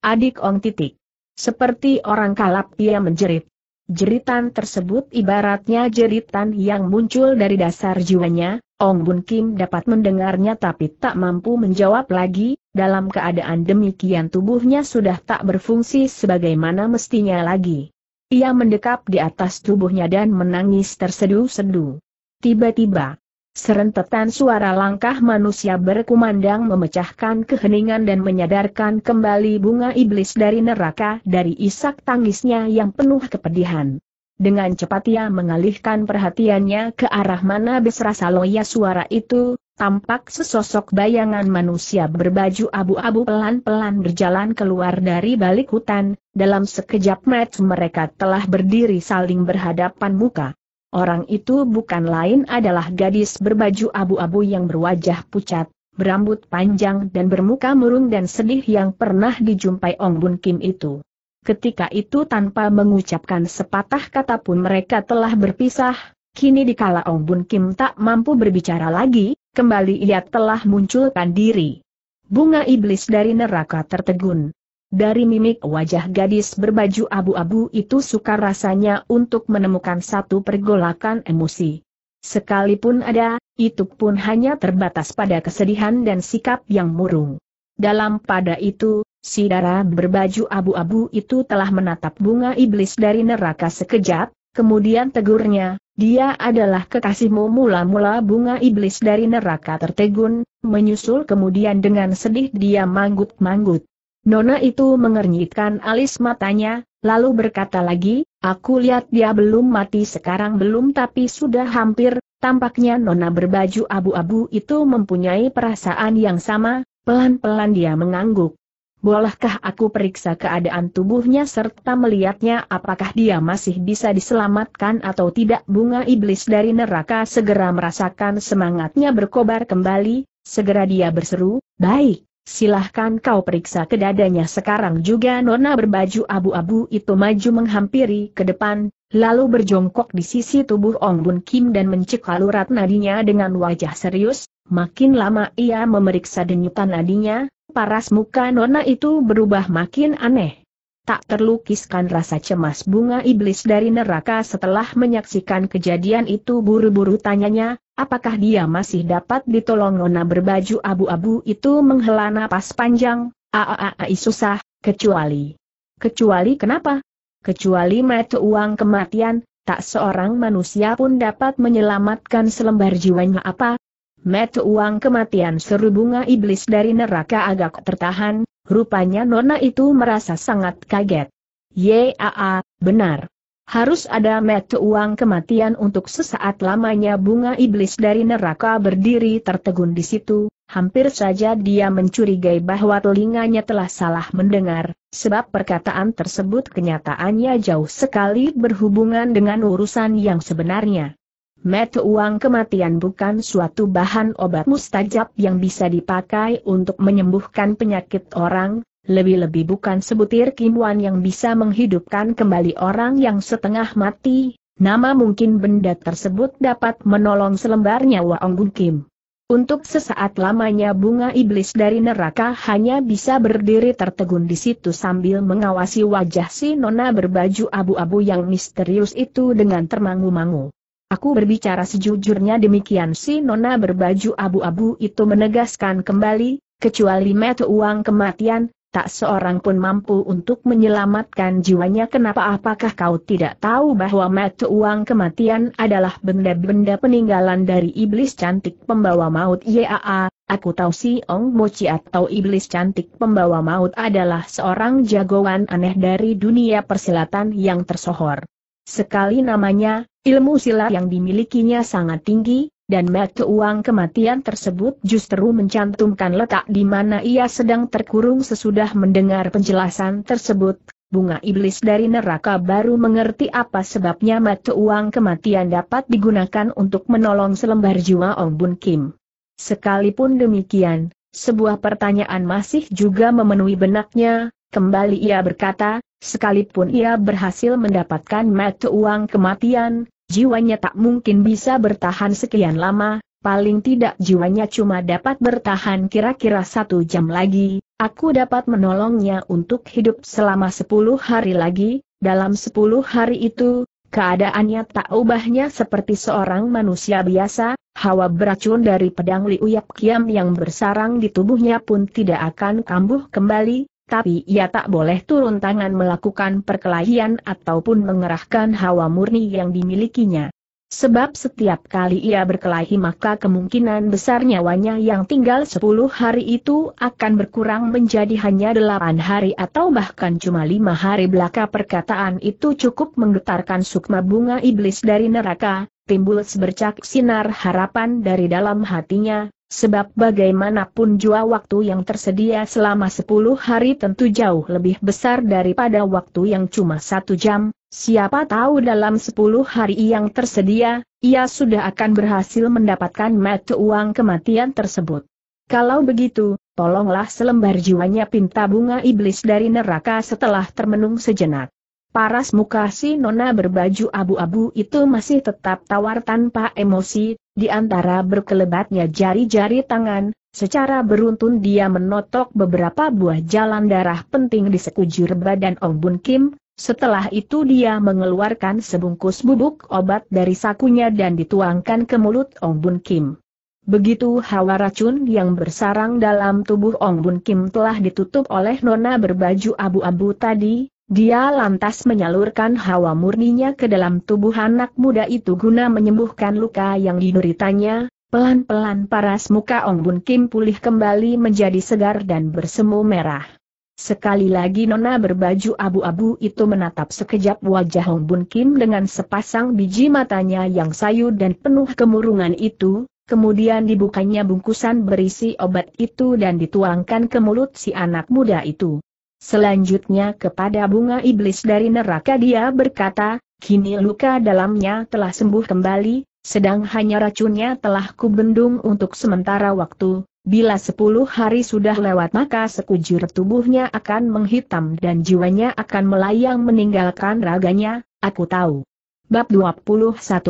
Adik Ong titik. Seperti orang kalap ia menjerit. Jeritan tersebut ibaratnya jeritan yang muncul dari dasar jiwanya, Ong Bun Kim dapat mendengarnya tapi tak mampu menjawab lagi, dalam keadaan demikian tubuhnya sudah tak berfungsi sebagaimana mestinya lagi. Ia mendekap di atas tubuhnya dan menangis tersedu-sedu. Tiba-tiba, serentetan suara langkah manusia berkumandang memecahkan keheningan dan menyadarkan kembali bunga iblis dari neraka dari isak tangisnya yang penuh kepedihan. Dengan cepat ia mengalihkan perhatiannya ke arah mana besrasa loya suara itu, tampak sesosok bayangan manusia berbaju abu-abu pelan-pelan berjalan keluar dari balik hutan, dalam sekejap mata mereka telah berdiri saling berhadapan muka. Orang itu bukan lain adalah gadis berbaju abu-abu yang berwajah pucat, berambut panjang dan bermuka murung dan sedih yang pernah dijumpai Ong Bun Kim itu. Ketika itu tanpa mengucapkan sepatah kata pun mereka telah berpisah, kini dikala Ong Bun Kim tak mampu berbicara lagi, kembali ia telah munculkan diri. Bunga iblis dari neraka tertegun. Dari mimik wajah gadis berbaju abu-abu itu sukar rasanya untuk menemukan satu pergolakan emosi. Sekalipun ada, itu pun hanya terbatas pada kesedihan dan sikap yang murung. Dalam pada itu, si dara berbaju abu-abu itu telah menatap bunga iblis dari neraka sekejap, kemudian tegurnya, dia adalah kekasihmu mula-mula bunga iblis dari neraka tertegun, menyusul kemudian dengan sedih dia manggut-manggut. Nona itu mengernyitkan alis matanya, lalu berkata lagi, aku lihat dia belum mati sekarang belum tapi sudah hampir, tampaknya Nona berbaju abu-abu itu mempunyai perasaan yang sama, pelan-pelan dia mengangguk. Bolehkah aku periksa keadaan tubuhnya serta melihatnya apakah dia masih bisa diselamatkan atau tidak bunga iblis dari neraka segera merasakan semangatnya berkobar kembali, segera dia berseru, baik. Silahkan kau periksa ke dadanya sekarang juga nona berbaju abu-abu itu maju menghampiri ke depan, lalu berjongkok di sisi tubuh Ong Bun Kim dan mencekal urat nadinya dengan wajah serius, makin lama ia memeriksa denyutan nadinya, paras muka nona itu berubah makin aneh. Tak terlukiskan rasa cemas bunga iblis dari neraka setelah menyaksikan kejadian itu buru-buru tanyanya, Apakah dia masih dapat ditolong Nona berbaju abu-abu itu menghela napas panjang? Aaai susah, kecuali. Kecuali kenapa? Kecuali metu uang kematian, tak seorang manusia pun dapat menyelamatkan selembar jiwanya apa? Metu uang kematian seru bunga iblis dari neraka agak tertahan, rupanya Nona itu merasa sangat kaget. Yaa, benar. Harus ada metu uang kematian untuk sesaat lamanya bunga iblis dari neraka berdiri tertegun di situ, hampir saja dia mencurigai bahwa telinganya telah salah mendengar, sebab perkataan tersebut kenyataannya jauh sekali berhubungan dengan urusan yang sebenarnya. Metu uang kematian bukan suatu bahan obat mustajab yang bisa dipakai untuk menyembuhkan penyakit orang, lebih-lebih bukan sebutir kimuan yang bisa menghidupkan kembali orang yang setengah mati, nama mungkin benda tersebut dapat menolong selembar nyawa Ong Kim. Untuk sesaat lamanya bunga iblis dari neraka hanya bisa berdiri tertegun di situ sambil mengawasi wajah si nona berbaju abu-abu yang misterius itu dengan termangu-mangu. Aku berbicara sejujurnya demikian si nona berbaju abu-abu itu menegaskan kembali, kecuali metu uang kematian, tak seorang pun mampu untuk menyelamatkan jiwanya kenapa apakah kau tidak tahu bahwa mata uang kematian adalah benda-benda peninggalan dari iblis cantik pembawa maut YAA, aku tahu si Ong Mochi atau iblis cantik pembawa maut adalah seorang jagoan aneh dari dunia persilatan yang tersohor. Sekali namanya, ilmu silat yang dimilikinya sangat tinggi, dan mata uang kematian tersebut justru mencantumkan letak di mana ia sedang terkurung sesudah mendengar penjelasan tersebut. Bunga iblis dari neraka baru mengerti apa sebabnya mata uang kematian dapat digunakan untuk menolong selembar jiwa Ong Bun Kim. Sekalipun demikian, sebuah pertanyaan masih juga memenuhi benaknya, kembali ia berkata, sekalipun ia berhasil mendapatkan mata uang kematian, jiwanya tak mungkin bisa bertahan sekian lama, paling tidak jiwanya cuma dapat bertahan kira-kira satu jam lagi, aku dapat menolongnya untuk hidup selama sepuluh hari lagi, dalam sepuluh hari itu, keadaannya tak ubahnya seperti seorang manusia biasa, hawa beracun dari pedang Liuyap Kiam yang bersarang di tubuhnya pun tidak akan kambuh kembali, tapi ia tak boleh turun tangan melakukan perkelahian ataupun mengerahkan hawa murni yang dimilikinya. Sebab setiap kali ia berkelahi maka kemungkinan besar nyawanya yang tinggal 10 hari itu akan berkurang menjadi hanya 8 hari atau bahkan cuma 5 hari belaka perkataan itu cukup menggetarkan sukma bunga iblis dari neraka, timbul sebercak sinar harapan dari dalam hatinya, Sebab bagaimanapun jua waktu yang tersedia selama 10 hari tentu jauh lebih besar daripada waktu yang cuma satu jam, siapa tahu dalam 10 hari yang tersedia, ia sudah akan berhasil mendapatkan mata uang kematian tersebut. Kalau begitu, tolonglah selembar jiwanya pinta bunga iblis dari neraka setelah termenung sejenak. Paras muka si nona berbaju abu-abu itu masih tetap tawar tanpa emosi, di antara berkelebatnya jari-jari tangan, secara beruntun dia menotok beberapa buah jalan darah penting di sekujur badan Ong Bun Kim, setelah itu dia mengeluarkan sebungkus bubuk obat dari sakunya dan dituangkan ke mulut Ong Bun Kim. Begitu hawa racun yang bersarang dalam tubuh Ong Bun Kim telah ditutup oleh nona berbaju abu-abu tadi, dia lantas menyalurkan hawa murninya ke dalam tubuh anak muda itu guna menyembuhkan luka yang dideritanya, pelan-pelan paras muka Ong Bun Kim pulih kembali menjadi segar dan bersemu merah. Sekali lagi nona berbaju abu-abu itu menatap sekejap wajah Ong Bun Kim dengan sepasang biji matanya yang sayu dan penuh kemurungan itu, kemudian dibukanya bungkusan berisi obat itu dan dituangkan ke mulut si anak muda itu. Selanjutnya kepada bunga iblis dari neraka dia berkata, kini luka dalamnya telah sembuh kembali, sedang hanya racunnya telah kubendung untuk sementara waktu, Bila sepuluh hari sudah lewat maka sekujur tubuhnya akan menghitam dan jiwanya akan melayang meninggalkan raganya, aku tahu. Bab 21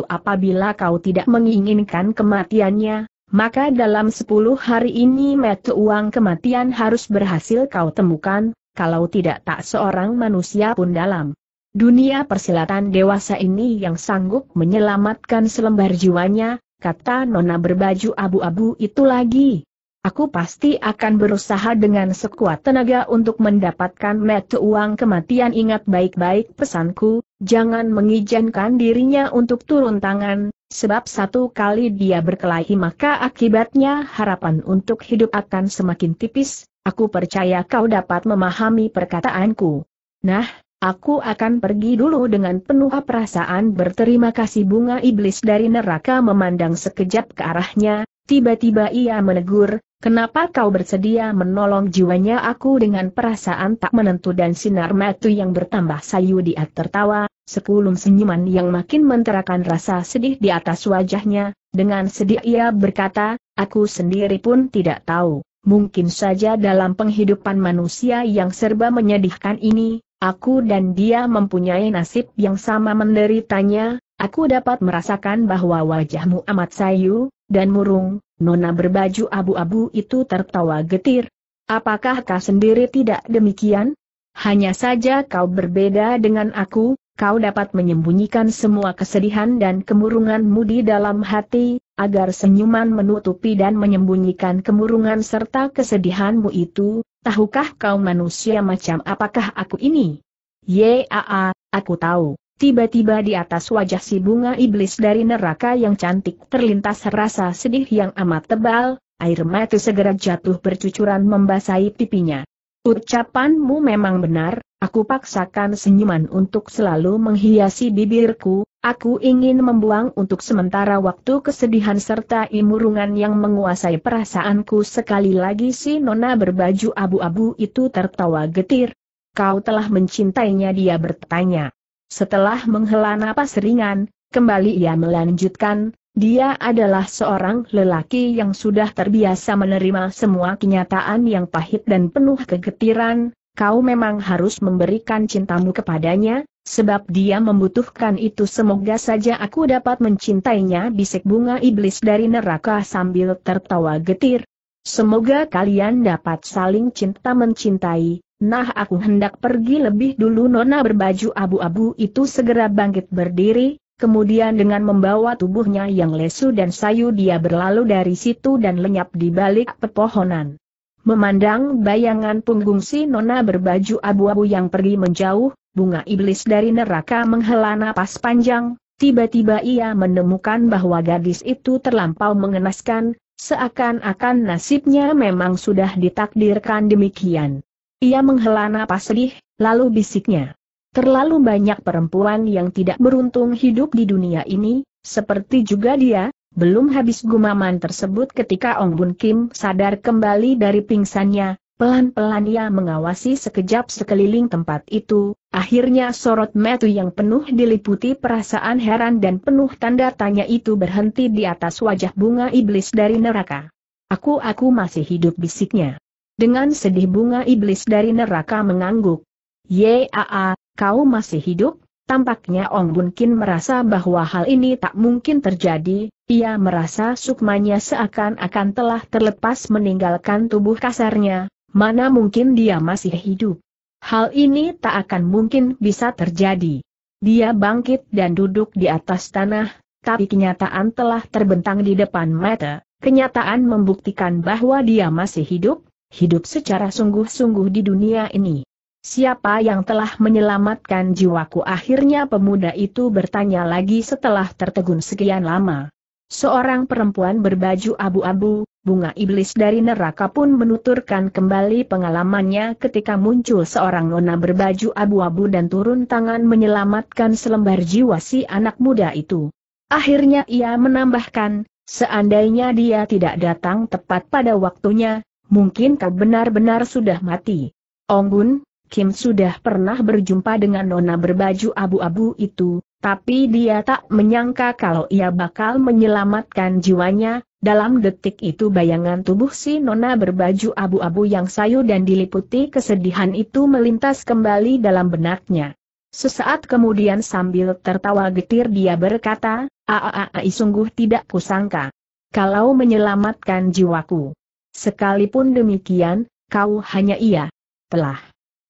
Apabila kau tidak menginginkan kematiannya, maka dalam sepuluh hari ini metu uang kematian harus berhasil kau temukan, kalau tidak tak seorang manusia pun dalam dunia persilatan dewasa ini yang sanggup menyelamatkan selembar jiwanya, kata nona berbaju abu-abu itu lagi. Aku pasti akan berusaha dengan sekuat tenaga untuk mendapatkan metu uang kematian ingat baik-baik pesanku, jangan mengizinkan dirinya untuk turun tangan, sebab satu kali dia berkelahi maka akibatnya harapan untuk hidup akan semakin tipis, Aku percaya kau dapat memahami perkataanku. Nah, aku akan pergi dulu dengan penuh perasaan berterima kasih bunga iblis dari neraka memandang sekejap ke arahnya, tiba-tiba ia menegur, Kenapa kau bersedia menolong jiwanya aku dengan perasaan tak menentu dan sinar mati yang bertambah sayu dia tertawa, sekulum senyuman yang makin menterakan rasa sedih di atas wajahnya, dengan sedih ia berkata, aku sendiri pun tidak tahu mungkin saja dalam penghidupan manusia yang serba menyedihkan ini, aku dan dia mempunyai nasib yang sama menderitanya, aku dapat merasakan bahwa wajahmu amat sayu, dan murung, nona berbaju abu-abu itu tertawa getir. Apakah kau sendiri tidak demikian? Hanya saja kau berbeda dengan aku, kau dapat menyembunyikan semua kesedihan dan kemurunganmu di dalam hati, agar senyuman menutupi dan menyembunyikan kemurungan serta kesedihanmu itu, tahukah kau manusia macam apakah aku ini? Yaa, aku tahu. Tiba-tiba di atas wajah si bunga iblis dari neraka yang cantik terlintas rasa sedih yang amat tebal, air mata segera jatuh bercucuran membasahi pipinya. Ucapanmu memang benar, aku paksakan senyuman untuk selalu menghiasi bibirku, Aku ingin membuang untuk sementara waktu kesedihan serta imurungan yang menguasai perasaanku sekali lagi si nona berbaju abu-abu itu tertawa getir. Kau telah mencintainya dia bertanya. Setelah menghela napas ringan, kembali ia melanjutkan, dia adalah seorang lelaki yang sudah terbiasa menerima semua kenyataan yang pahit dan penuh kegetiran, kau memang harus memberikan cintamu kepadanya, sebab dia membutuhkan itu semoga saja aku dapat mencintainya bisik bunga iblis dari neraka sambil tertawa getir. Semoga kalian dapat saling cinta mencintai, nah aku hendak pergi lebih dulu nona berbaju abu-abu itu segera bangkit berdiri, kemudian dengan membawa tubuhnya yang lesu dan sayu dia berlalu dari situ dan lenyap di balik pepohonan. Memandang bayangan punggung si nona berbaju abu-abu yang pergi menjauh, bunga iblis dari neraka menghela napas panjang, tiba-tiba ia menemukan bahwa gadis itu terlampau mengenaskan, seakan-akan nasibnya memang sudah ditakdirkan demikian. Ia menghela napas sedih, lalu bisiknya. Terlalu banyak perempuan yang tidak beruntung hidup di dunia ini, seperti juga dia, belum habis gumaman tersebut ketika Ong Bun Kim sadar kembali dari pingsannya, pelan-pelan ia mengawasi sekejap sekeliling tempat itu, akhirnya sorot metu yang penuh diliputi perasaan heran dan penuh tanda tanya itu berhenti di atas wajah bunga iblis dari neraka. Aku aku masih hidup bisiknya. Dengan sedih bunga iblis dari neraka mengangguk. Yaa, kau masih hidup? Tampaknya Ong Bun Kin merasa bahwa hal ini tak mungkin terjadi, ia merasa sukmanya seakan-akan telah terlepas meninggalkan tubuh kasarnya, mana mungkin dia masih hidup. Hal ini tak akan mungkin bisa terjadi. Dia bangkit dan duduk di atas tanah, tapi kenyataan telah terbentang di depan mata, kenyataan membuktikan bahwa dia masih hidup, hidup secara sungguh-sungguh di dunia ini. Siapa yang telah menyelamatkan jiwaku akhirnya pemuda itu bertanya lagi setelah tertegun sekian lama. Seorang perempuan berbaju abu-abu, bunga iblis dari neraka pun menuturkan kembali pengalamannya ketika muncul seorang nona berbaju abu-abu dan turun tangan menyelamatkan selembar jiwa si anak muda itu. Akhirnya ia menambahkan, seandainya dia tidak datang tepat pada waktunya, mungkin kau benar-benar sudah mati. Bun, Kim sudah pernah berjumpa dengan nona berbaju abu-abu itu, tapi dia tak menyangka kalau ia bakal menyelamatkan jiwanya. Dalam detik itu bayangan tubuh si nona berbaju abu-abu yang sayu dan diliputi kesedihan itu melintas kembali dalam benaknya. Sesaat kemudian sambil tertawa getir dia berkata, Aaai sungguh tidak kusangka. Kalau menyelamatkan jiwaku. Sekalipun demikian, kau hanya ia. Telah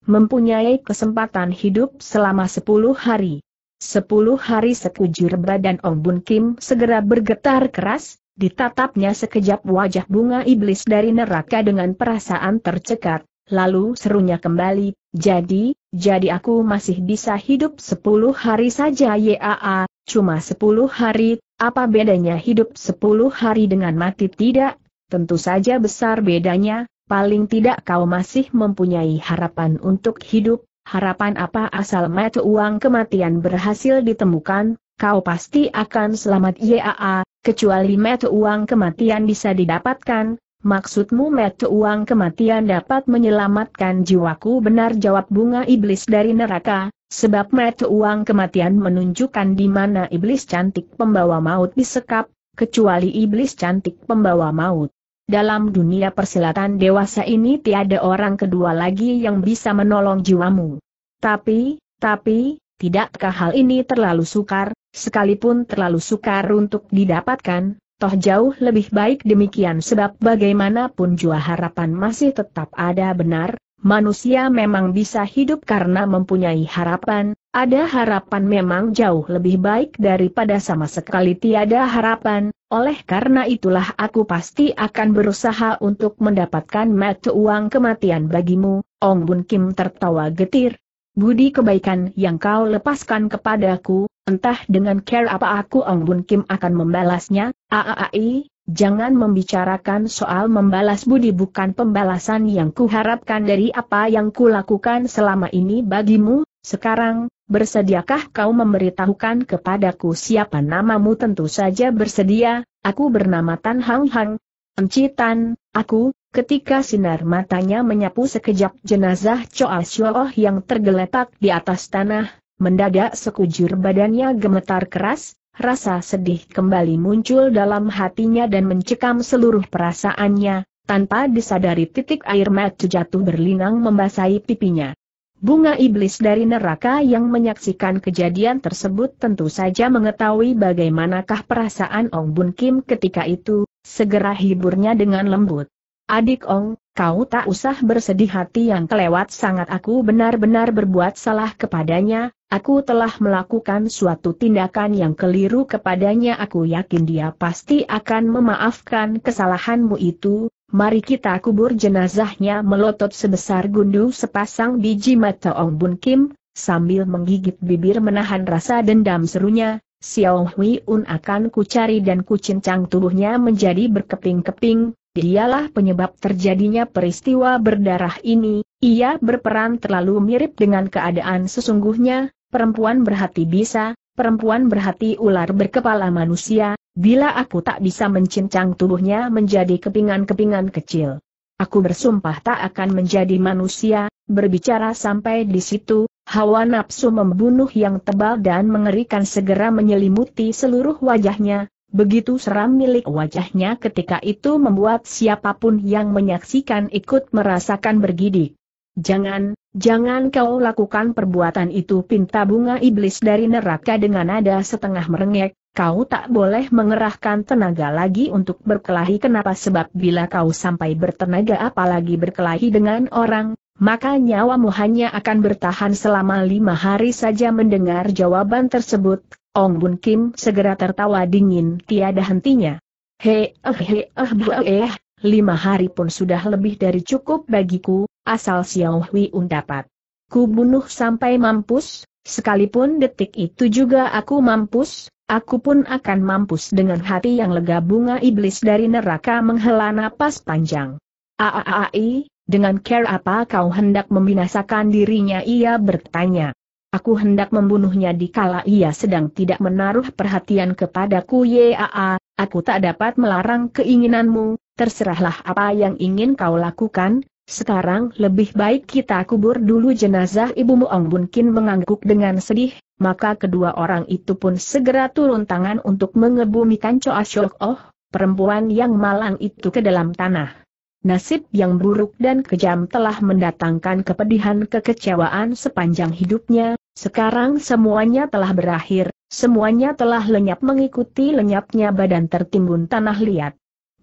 mempunyai kesempatan hidup selama sepuluh hari. Sepuluh hari sekujur badan Ong Bun Kim segera bergetar keras, ditatapnya sekejap wajah bunga iblis dari neraka dengan perasaan tercekat, lalu serunya kembali, jadi, jadi aku masih bisa hidup sepuluh hari saja YAA, cuma sepuluh hari, apa bedanya hidup sepuluh hari dengan mati tidak? Tentu saja besar bedanya, paling tidak kau masih mempunyai harapan untuk hidup, harapan apa asal mata uang kematian berhasil ditemukan, kau pasti akan selamat YAA, kecuali mata uang kematian bisa didapatkan, maksudmu mata uang kematian dapat menyelamatkan jiwaku benar jawab bunga iblis dari neraka, sebab mata uang kematian menunjukkan di mana iblis cantik pembawa maut disekap, kecuali iblis cantik pembawa maut dalam dunia persilatan dewasa ini tiada orang kedua lagi yang bisa menolong jiwamu. Tapi, tapi, tidakkah hal ini terlalu sukar, sekalipun terlalu sukar untuk didapatkan, toh jauh lebih baik demikian sebab bagaimanapun jua harapan masih tetap ada benar, manusia memang bisa hidup karena mempunyai harapan, ada harapan memang jauh lebih baik daripada sama sekali tiada harapan, oleh karena itulah aku pasti akan berusaha untuk mendapatkan mata uang kematian bagimu, Ong Bun Kim tertawa getir. Budi kebaikan yang kau lepaskan kepadaku, entah dengan care apa aku Ong Bun Kim akan membalasnya, aaai, Jangan membicarakan soal membalas budi bukan pembalasan yang kuharapkan dari apa yang kulakukan selama ini bagimu, sekarang, bersediakah kau memberitahukan kepadaku siapa namamu tentu saja bersedia, aku bernama Tan Hang Hang. Encitan, aku, Ketika sinar matanya menyapu sekejap jenazah Choa Sioh yang tergeletak di atas tanah, mendadak sekujur badannya gemetar keras, rasa sedih kembali muncul dalam hatinya dan mencekam seluruh perasaannya, tanpa disadari titik air mata jatuh berlinang membasahi pipinya. Bunga iblis dari neraka yang menyaksikan kejadian tersebut tentu saja mengetahui bagaimanakah perasaan Ong Bun Kim ketika itu, segera hiburnya dengan lembut. Adik Ong, kau tak usah bersedih hati yang kelewat sangat aku benar-benar berbuat salah kepadanya, aku telah melakukan suatu tindakan yang keliru kepadanya aku yakin dia pasti akan memaafkan kesalahanmu itu, mari kita kubur jenazahnya melotot sebesar gundu sepasang biji mata Ong Bun Kim, sambil menggigit bibir menahan rasa dendam serunya, Xiao Hui Un akan kucari dan kucincang tubuhnya menjadi berkeping-keping, dialah penyebab terjadinya peristiwa berdarah ini, ia berperan terlalu mirip dengan keadaan sesungguhnya, perempuan berhati bisa, perempuan berhati ular berkepala manusia, bila aku tak bisa mencincang tubuhnya menjadi kepingan-kepingan kecil. Aku bersumpah tak akan menjadi manusia, berbicara sampai di situ, hawa nafsu membunuh yang tebal dan mengerikan segera menyelimuti seluruh wajahnya, Begitu seram milik wajahnya ketika itu membuat siapapun yang menyaksikan ikut merasakan bergidik. Jangan, jangan kau lakukan perbuatan itu pinta bunga iblis dari neraka dengan nada setengah merengek, kau tak boleh mengerahkan tenaga lagi untuk berkelahi kenapa sebab bila kau sampai bertenaga apalagi berkelahi dengan orang, maka nyawamu hanya akan bertahan selama lima hari saja mendengar jawaban tersebut, Ong Bun Kim segera tertawa dingin tiada hentinya. He, eh, he, eh, bu eh, eh lima hari pun sudah lebih dari cukup bagiku, asal Xiao Hui Un dapat. Ku bunuh sampai mampus, sekalipun detik itu juga aku mampus, aku pun akan mampus dengan hati yang lega bunga iblis dari neraka menghela napas panjang. Aaai, dengan care apa kau hendak membinasakan dirinya ia bertanya. Aku hendak membunuhnya dikala ia sedang tidak menaruh perhatian kepadaku Yaa, aku tak dapat melarang keinginanmu, terserahlah apa yang ingin kau lakukan, sekarang lebih baik kita kubur dulu jenazah ibumu Ong Bun mengangguk dengan sedih, maka kedua orang itu pun segera turun tangan untuk mengebumikan Choa Shok Oh, perempuan yang malang itu ke dalam tanah. Nasib yang buruk dan kejam telah mendatangkan kepedihan kekecewaan sepanjang hidupnya, sekarang semuanya telah berakhir, semuanya telah lenyap mengikuti lenyapnya badan tertimbun tanah liat.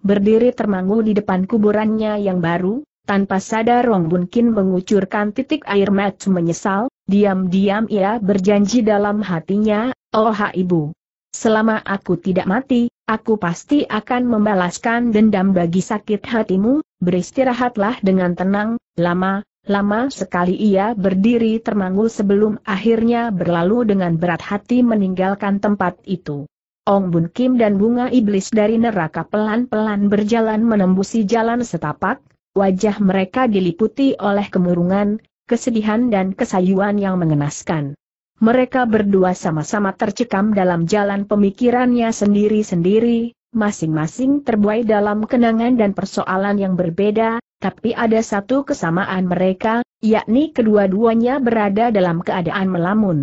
Berdiri termangu di depan kuburannya yang baru, tanpa sadar Rong Bun mengucurkan titik air mata menyesal, diam-diam ia berjanji dalam hatinya, Oh ibu, Selama aku tidak mati, aku pasti akan membalaskan dendam bagi sakit hatimu, beristirahatlah dengan tenang, lama, lama sekali ia berdiri termangu sebelum akhirnya berlalu dengan berat hati meninggalkan tempat itu. Ong Bun Kim dan bunga iblis dari neraka pelan-pelan berjalan menembusi jalan setapak, wajah mereka diliputi oleh kemurungan, kesedihan dan kesayuan yang mengenaskan. Mereka berdua sama-sama tercekam dalam jalan pemikirannya sendiri-sendiri, masing-masing terbuai dalam kenangan dan persoalan yang berbeda, tapi ada satu kesamaan mereka, yakni kedua-duanya berada dalam keadaan melamun.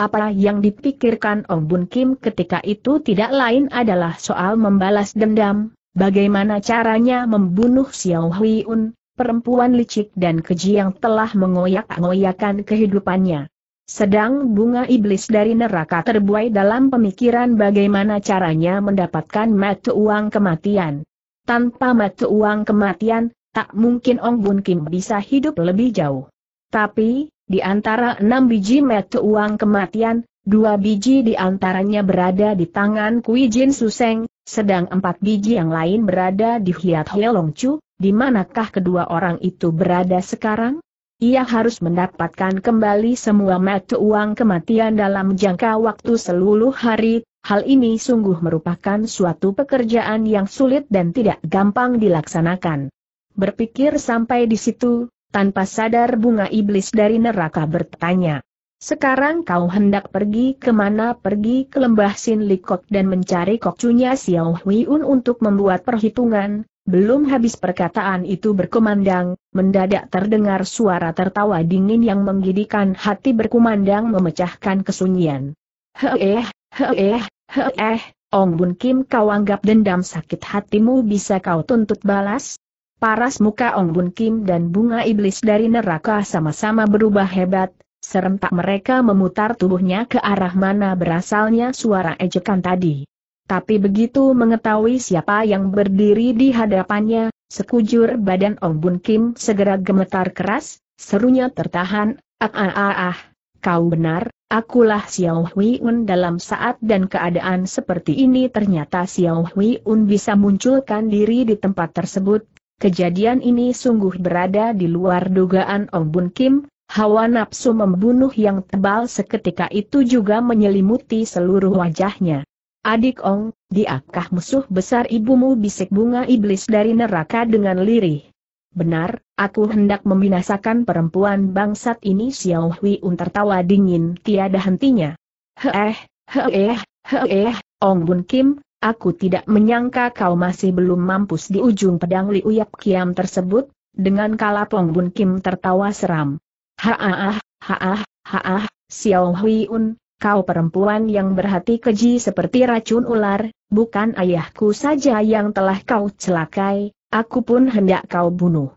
Apa yang dipikirkan Ong Bun Kim ketika itu tidak lain adalah soal membalas dendam, bagaimana caranya membunuh Xiao Hui Un, perempuan licik dan keji yang telah mengoyak-ngoyakan kehidupannya. Sedang bunga iblis dari neraka terbuai dalam pemikiran bagaimana caranya mendapatkan mata uang kematian. Tanpa mata uang kematian, tak mungkin Ong Bun Kim bisa hidup lebih jauh. Tapi, di antara enam biji mata uang kematian, dua biji di antaranya berada di tangan Kui Jin Suseng, sedang empat biji yang lain berada di Hiat Chu, di manakah kedua orang itu berada sekarang? Ia harus mendapatkan kembali semua mata uang kematian dalam jangka waktu seluruh hari, hal ini sungguh merupakan suatu pekerjaan yang sulit dan tidak gampang dilaksanakan. Berpikir sampai di situ, tanpa sadar bunga iblis dari neraka bertanya. Sekarang kau hendak pergi kemana pergi ke lembah Sin Likok dan mencari kokcunya Xiao Un untuk membuat perhitungan, belum habis perkataan itu berkumandang, mendadak terdengar suara tertawa dingin yang menggidikan hati berkumandang memecahkan kesunyian. Heeh, heeh, heeh, Ong Bun Kim kau anggap dendam sakit hatimu bisa kau tuntut balas? Paras muka Ong Bun Kim dan bunga iblis dari neraka sama-sama berubah hebat, serentak mereka memutar tubuhnya ke arah mana berasalnya suara ejekan tadi. Tapi begitu mengetahui siapa yang berdiri di hadapannya, sekujur badan Ong Bun Kim segera gemetar keras, serunya tertahan, ah ah ah ah, kau benar, akulah Xiao Hui Un dalam saat dan keadaan seperti ini ternyata Xiao Hui Un bisa munculkan diri di tempat tersebut. Kejadian ini sungguh berada di luar dugaan Ong Bun Kim, Hawa nafsu membunuh yang tebal seketika itu juga menyelimuti seluruh wajahnya. Adik Ong, diakah musuh besar ibumu bisik bunga iblis dari neraka dengan lirih. Benar, aku hendak membinasakan perempuan bangsat ini Xiao Hui Un tertawa dingin tiada hentinya. Heeh, heeh, heeh, Ong Bun Kim, aku tidak menyangka kau masih belum mampus di ujung pedang Liuyap Kiam tersebut, dengan kalap Ong Bun Kim tertawa seram. Haah, haah, haah, Xiao Hui Un, Kau perempuan yang berhati keji seperti racun ular, bukan ayahku saja yang telah kau celakai, aku pun hendak kau bunuh.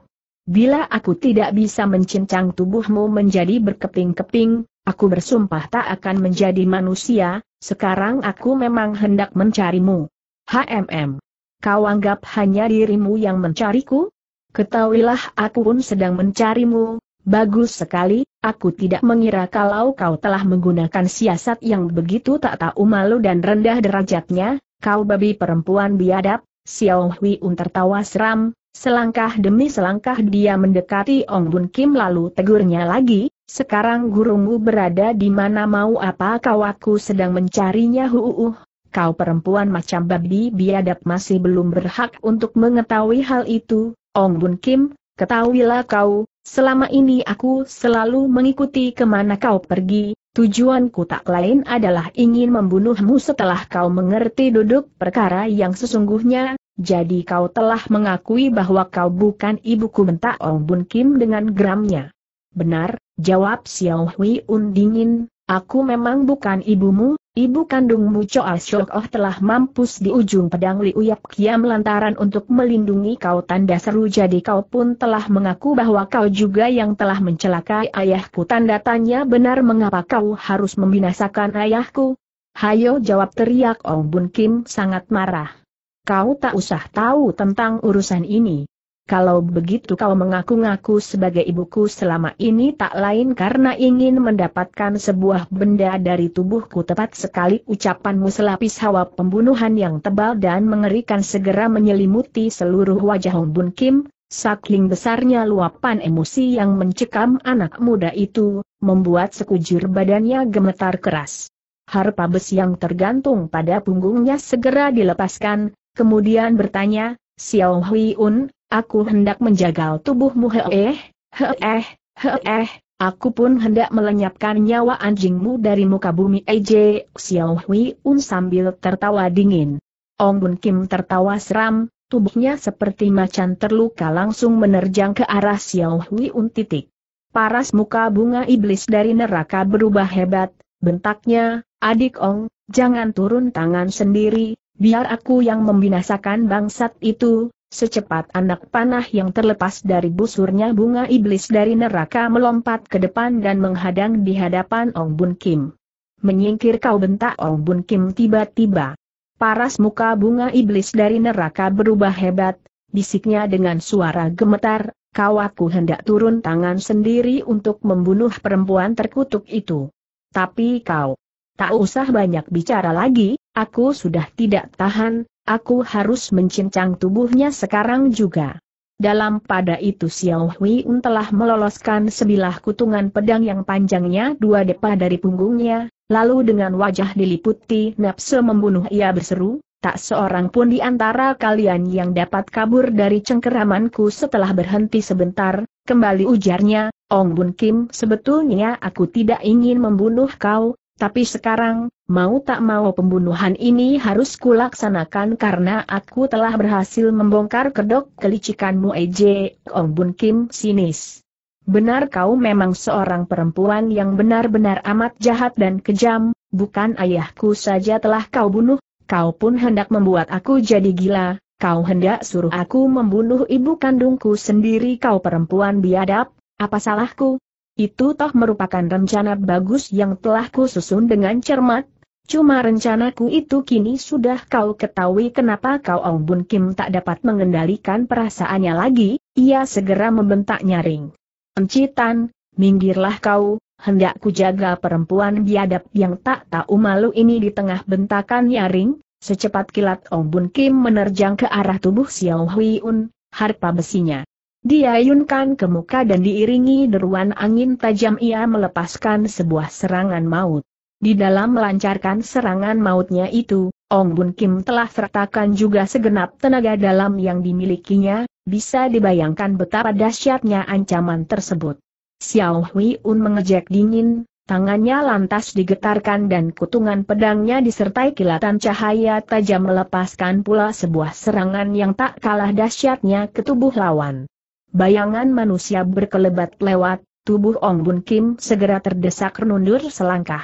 Bila aku tidak bisa mencincang tubuhmu menjadi berkeping-keping, aku bersumpah tak akan menjadi manusia, sekarang aku memang hendak mencarimu. HMM. Kau anggap hanya dirimu yang mencariku? Ketahuilah aku pun sedang mencarimu, Bagus sekali, aku tidak mengira kalau kau telah menggunakan siasat yang begitu tak tahu malu dan rendah derajatnya, kau babi perempuan biadab, Xiao Hui Un tertawa seram, selangkah demi selangkah dia mendekati Ong Bun Kim lalu tegurnya lagi, sekarang gurumu berada di mana mau apa kau aku sedang mencarinya huuuh. Kau perempuan macam babi biadab masih belum berhak untuk mengetahui hal itu, Ong Bun Kim, ketahuilah kau, Selama ini aku selalu mengikuti kemana kau pergi, tujuanku tak lain adalah ingin membunuhmu setelah kau mengerti duduk perkara yang sesungguhnya, jadi kau telah mengakui bahwa kau bukan ibuku bentak Ong Bun Kim dengan geramnya. Benar, jawab Xiao Hui Un dingin, aku memang bukan ibumu, Ibu kandungmu Choa ah Shok Oh telah mampus di ujung pedang Liuyap Kiam lantaran untuk melindungi kau tanda seru jadi kau pun telah mengaku bahwa kau juga yang telah mencelakai ayahku tanda tanya benar mengapa kau harus membinasakan ayahku? Hayo jawab teriak Ong Bun Kim sangat marah. Kau tak usah tahu tentang urusan ini. Kalau begitu kau mengaku-ngaku sebagai ibuku selama ini tak lain karena ingin mendapatkan sebuah benda dari tubuhku tepat sekali ucapanmu selapis hawa pembunuhan yang tebal dan mengerikan segera menyelimuti seluruh wajah Hong Bun Kim, sakling besarnya luapan emosi yang mencekam anak muda itu, membuat sekujur badannya gemetar keras. Harpa besi yang tergantung pada punggungnya segera dilepaskan, kemudian bertanya, Xiao Hui Un, Aku hendak menjagal tubuhmu heeh, heeh, heeh, aku pun hendak melenyapkan nyawa anjingmu dari muka bumi Ej eh, Xiao Hui Un sambil tertawa dingin. Ong Bun Kim tertawa seram, tubuhnya seperti macan terluka langsung menerjang ke arah Xiao Hui Un titik. Paras muka bunga iblis dari neraka berubah hebat, bentaknya, adik Ong, jangan turun tangan sendiri, biar aku yang membinasakan bangsat itu, Secepat anak panah yang terlepas dari busurnya bunga iblis dari neraka melompat ke depan dan menghadang di hadapan Ong Bun Kim. Menyingkir kau bentak Ong Bun Kim tiba-tiba. Paras muka bunga iblis dari neraka berubah hebat, bisiknya dengan suara gemetar, Kau aku hendak turun tangan sendiri untuk membunuh perempuan terkutuk itu. Tapi kau, tak usah banyak bicara lagi, aku sudah tidak tahan, Aku harus mencincang tubuhnya sekarang juga. Dalam pada itu Xiao Un telah meloloskan sebilah kutungan pedang yang panjangnya dua depa dari punggungnya, lalu dengan wajah diliputi nafsu membunuh ia berseru, tak seorang pun di antara kalian yang dapat kabur dari cengkeramanku setelah berhenti sebentar, kembali ujarnya, Ong Bun Kim sebetulnya aku tidak ingin membunuh kau, tapi sekarang, mau tak mau pembunuhan ini harus kulaksanakan karena aku telah berhasil membongkar kedok kelicikanmu Ej. Ong Bun Kim sinis. Benar kau memang seorang perempuan yang benar-benar amat jahat dan kejam, bukan ayahku saja telah kau bunuh, kau pun hendak membuat aku jadi gila, kau hendak suruh aku membunuh ibu kandungku sendiri kau perempuan biadab, apa salahku? Itu toh merupakan rencana bagus yang telah kususun dengan cermat, Cuma rencanaku itu kini sudah kau ketahui kenapa kau Ong Bun Kim tak dapat mengendalikan perasaannya lagi, ia segera membentak nyaring. Encitan, minggirlah kau, hendak ku jaga perempuan biadab yang tak tahu malu ini di tengah bentakan nyaring, secepat kilat Ong Bun Kim menerjang ke arah tubuh Xiao Hui Un, harpa besinya. Diayunkan ke muka dan diiringi deruan angin tajam ia melepaskan sebuah serangan maut. Di dalam melancarkan serangan mautnya itu, Ong Bun Kim telah sertakan juga segenap tenaga dalam yang dimilikinya, bisa dibayangkan betapa dahsyatnya ancaman tersebut. Xiao Hui Un mengejek dingin, tangannya lantas digetarkan dan kutungan pedangnya disertai kilatan cahaya tajam melepaskan pula sebuah serangan yang tak kalah dahsyatnya ke tubuh lawan. Bayangan manusia berkelebat lewat, tubuh Ong Bun Kim segera terdesak nundur selangkah.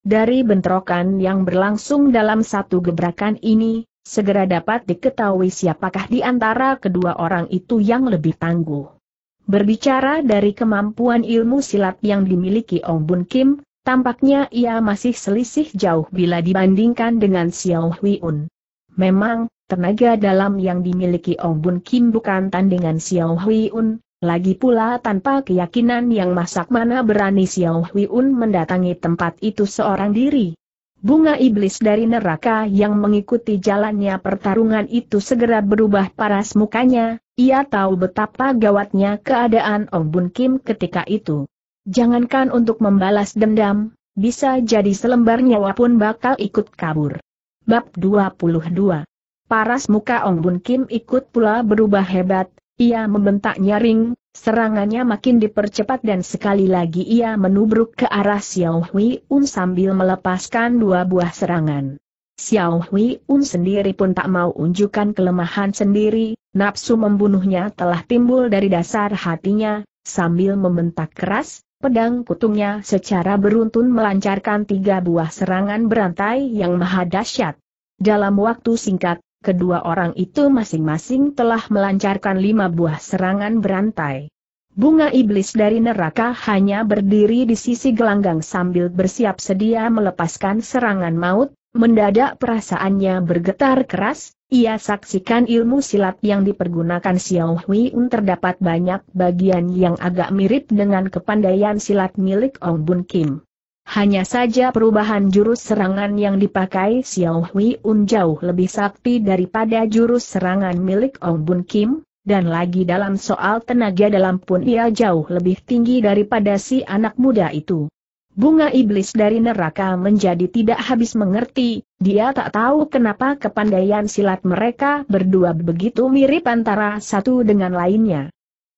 Dari bentrokan yang berlangsung dalam satu gebrakan ini, segera dapat diketahui siapakah di antara kedua orang itu yang lebih tangguh. Berbicara dari kemampuan ilmu silat yang dimiliki Ong Bun Kim, tampaknya ia masih selisih jauh bila dibandingkan dengan Xiao Hui Un. Memang, Tenaga dalam yang dimiliki Ong Bun Kim bukan tandingan Xiao Hui Un, lagi pula tanpa keyakinan yang masak mana berani Xiao Hui Un mendatangi tempat itu seorang diri. Bunga iblis dari neraka yang mengikuti jalannya pertarungan itu segera berubah paras mukanya, ia tahu betapa gawatnya keadaan Ong Bun Kim ketika itu. Jangankan untuk membalas dendam, bisa jadi selembar nyawa pun bakal ikut kabur. Bab 22 Paras muka Ong Bun Kim ikut pula berubah hebat, ia membentak nyaring, serangannya makin dipercepat dan sekali lagi ia menubruk ke arah Xiao Hui Un sambil melepaskan dua buah serangan. Xiao Hui Un sendiri pun tak mau unjukkan kelemahan sendiri, nafsu membunuhnya telah timbul dari dasar hatinya, sambil membentak keras, Pedang kutungnya secara beruntun melancarkan tiga buah serangan berantai yang maha dahsyat. Dalam waktu singkat, kedua orang itu masing-masing telah melancarkan lima buah serangan berantai. Bunga iblis dari neraka hanya berdiri di sisi gelanggang sambil bersiap sedia melepaskan serangan maut, mendadak perasaannya bergetar keras, ia saksikan ilmu silat yang dipergunakan Xiao Hui un terdapat banyak bagian yang agak mirip dengan kepandaian silat milik Ong Bun Kim. Hanya saja perubahan jurus serangan yang dipakai Xiao Hui Un jauh lebih sakti daripada jurus serangan milik Ong Bun Kim, dan lagi dalam soal tenaga dalam pun ia jauh lebih tinggi daripada si anak muda itu. Bunga iblis dari neraka menjadi tidak habis mengerti, dia tak tahu kenapa kepandaian silat mereka berdua begitu mirip antara satu dengan lainnya.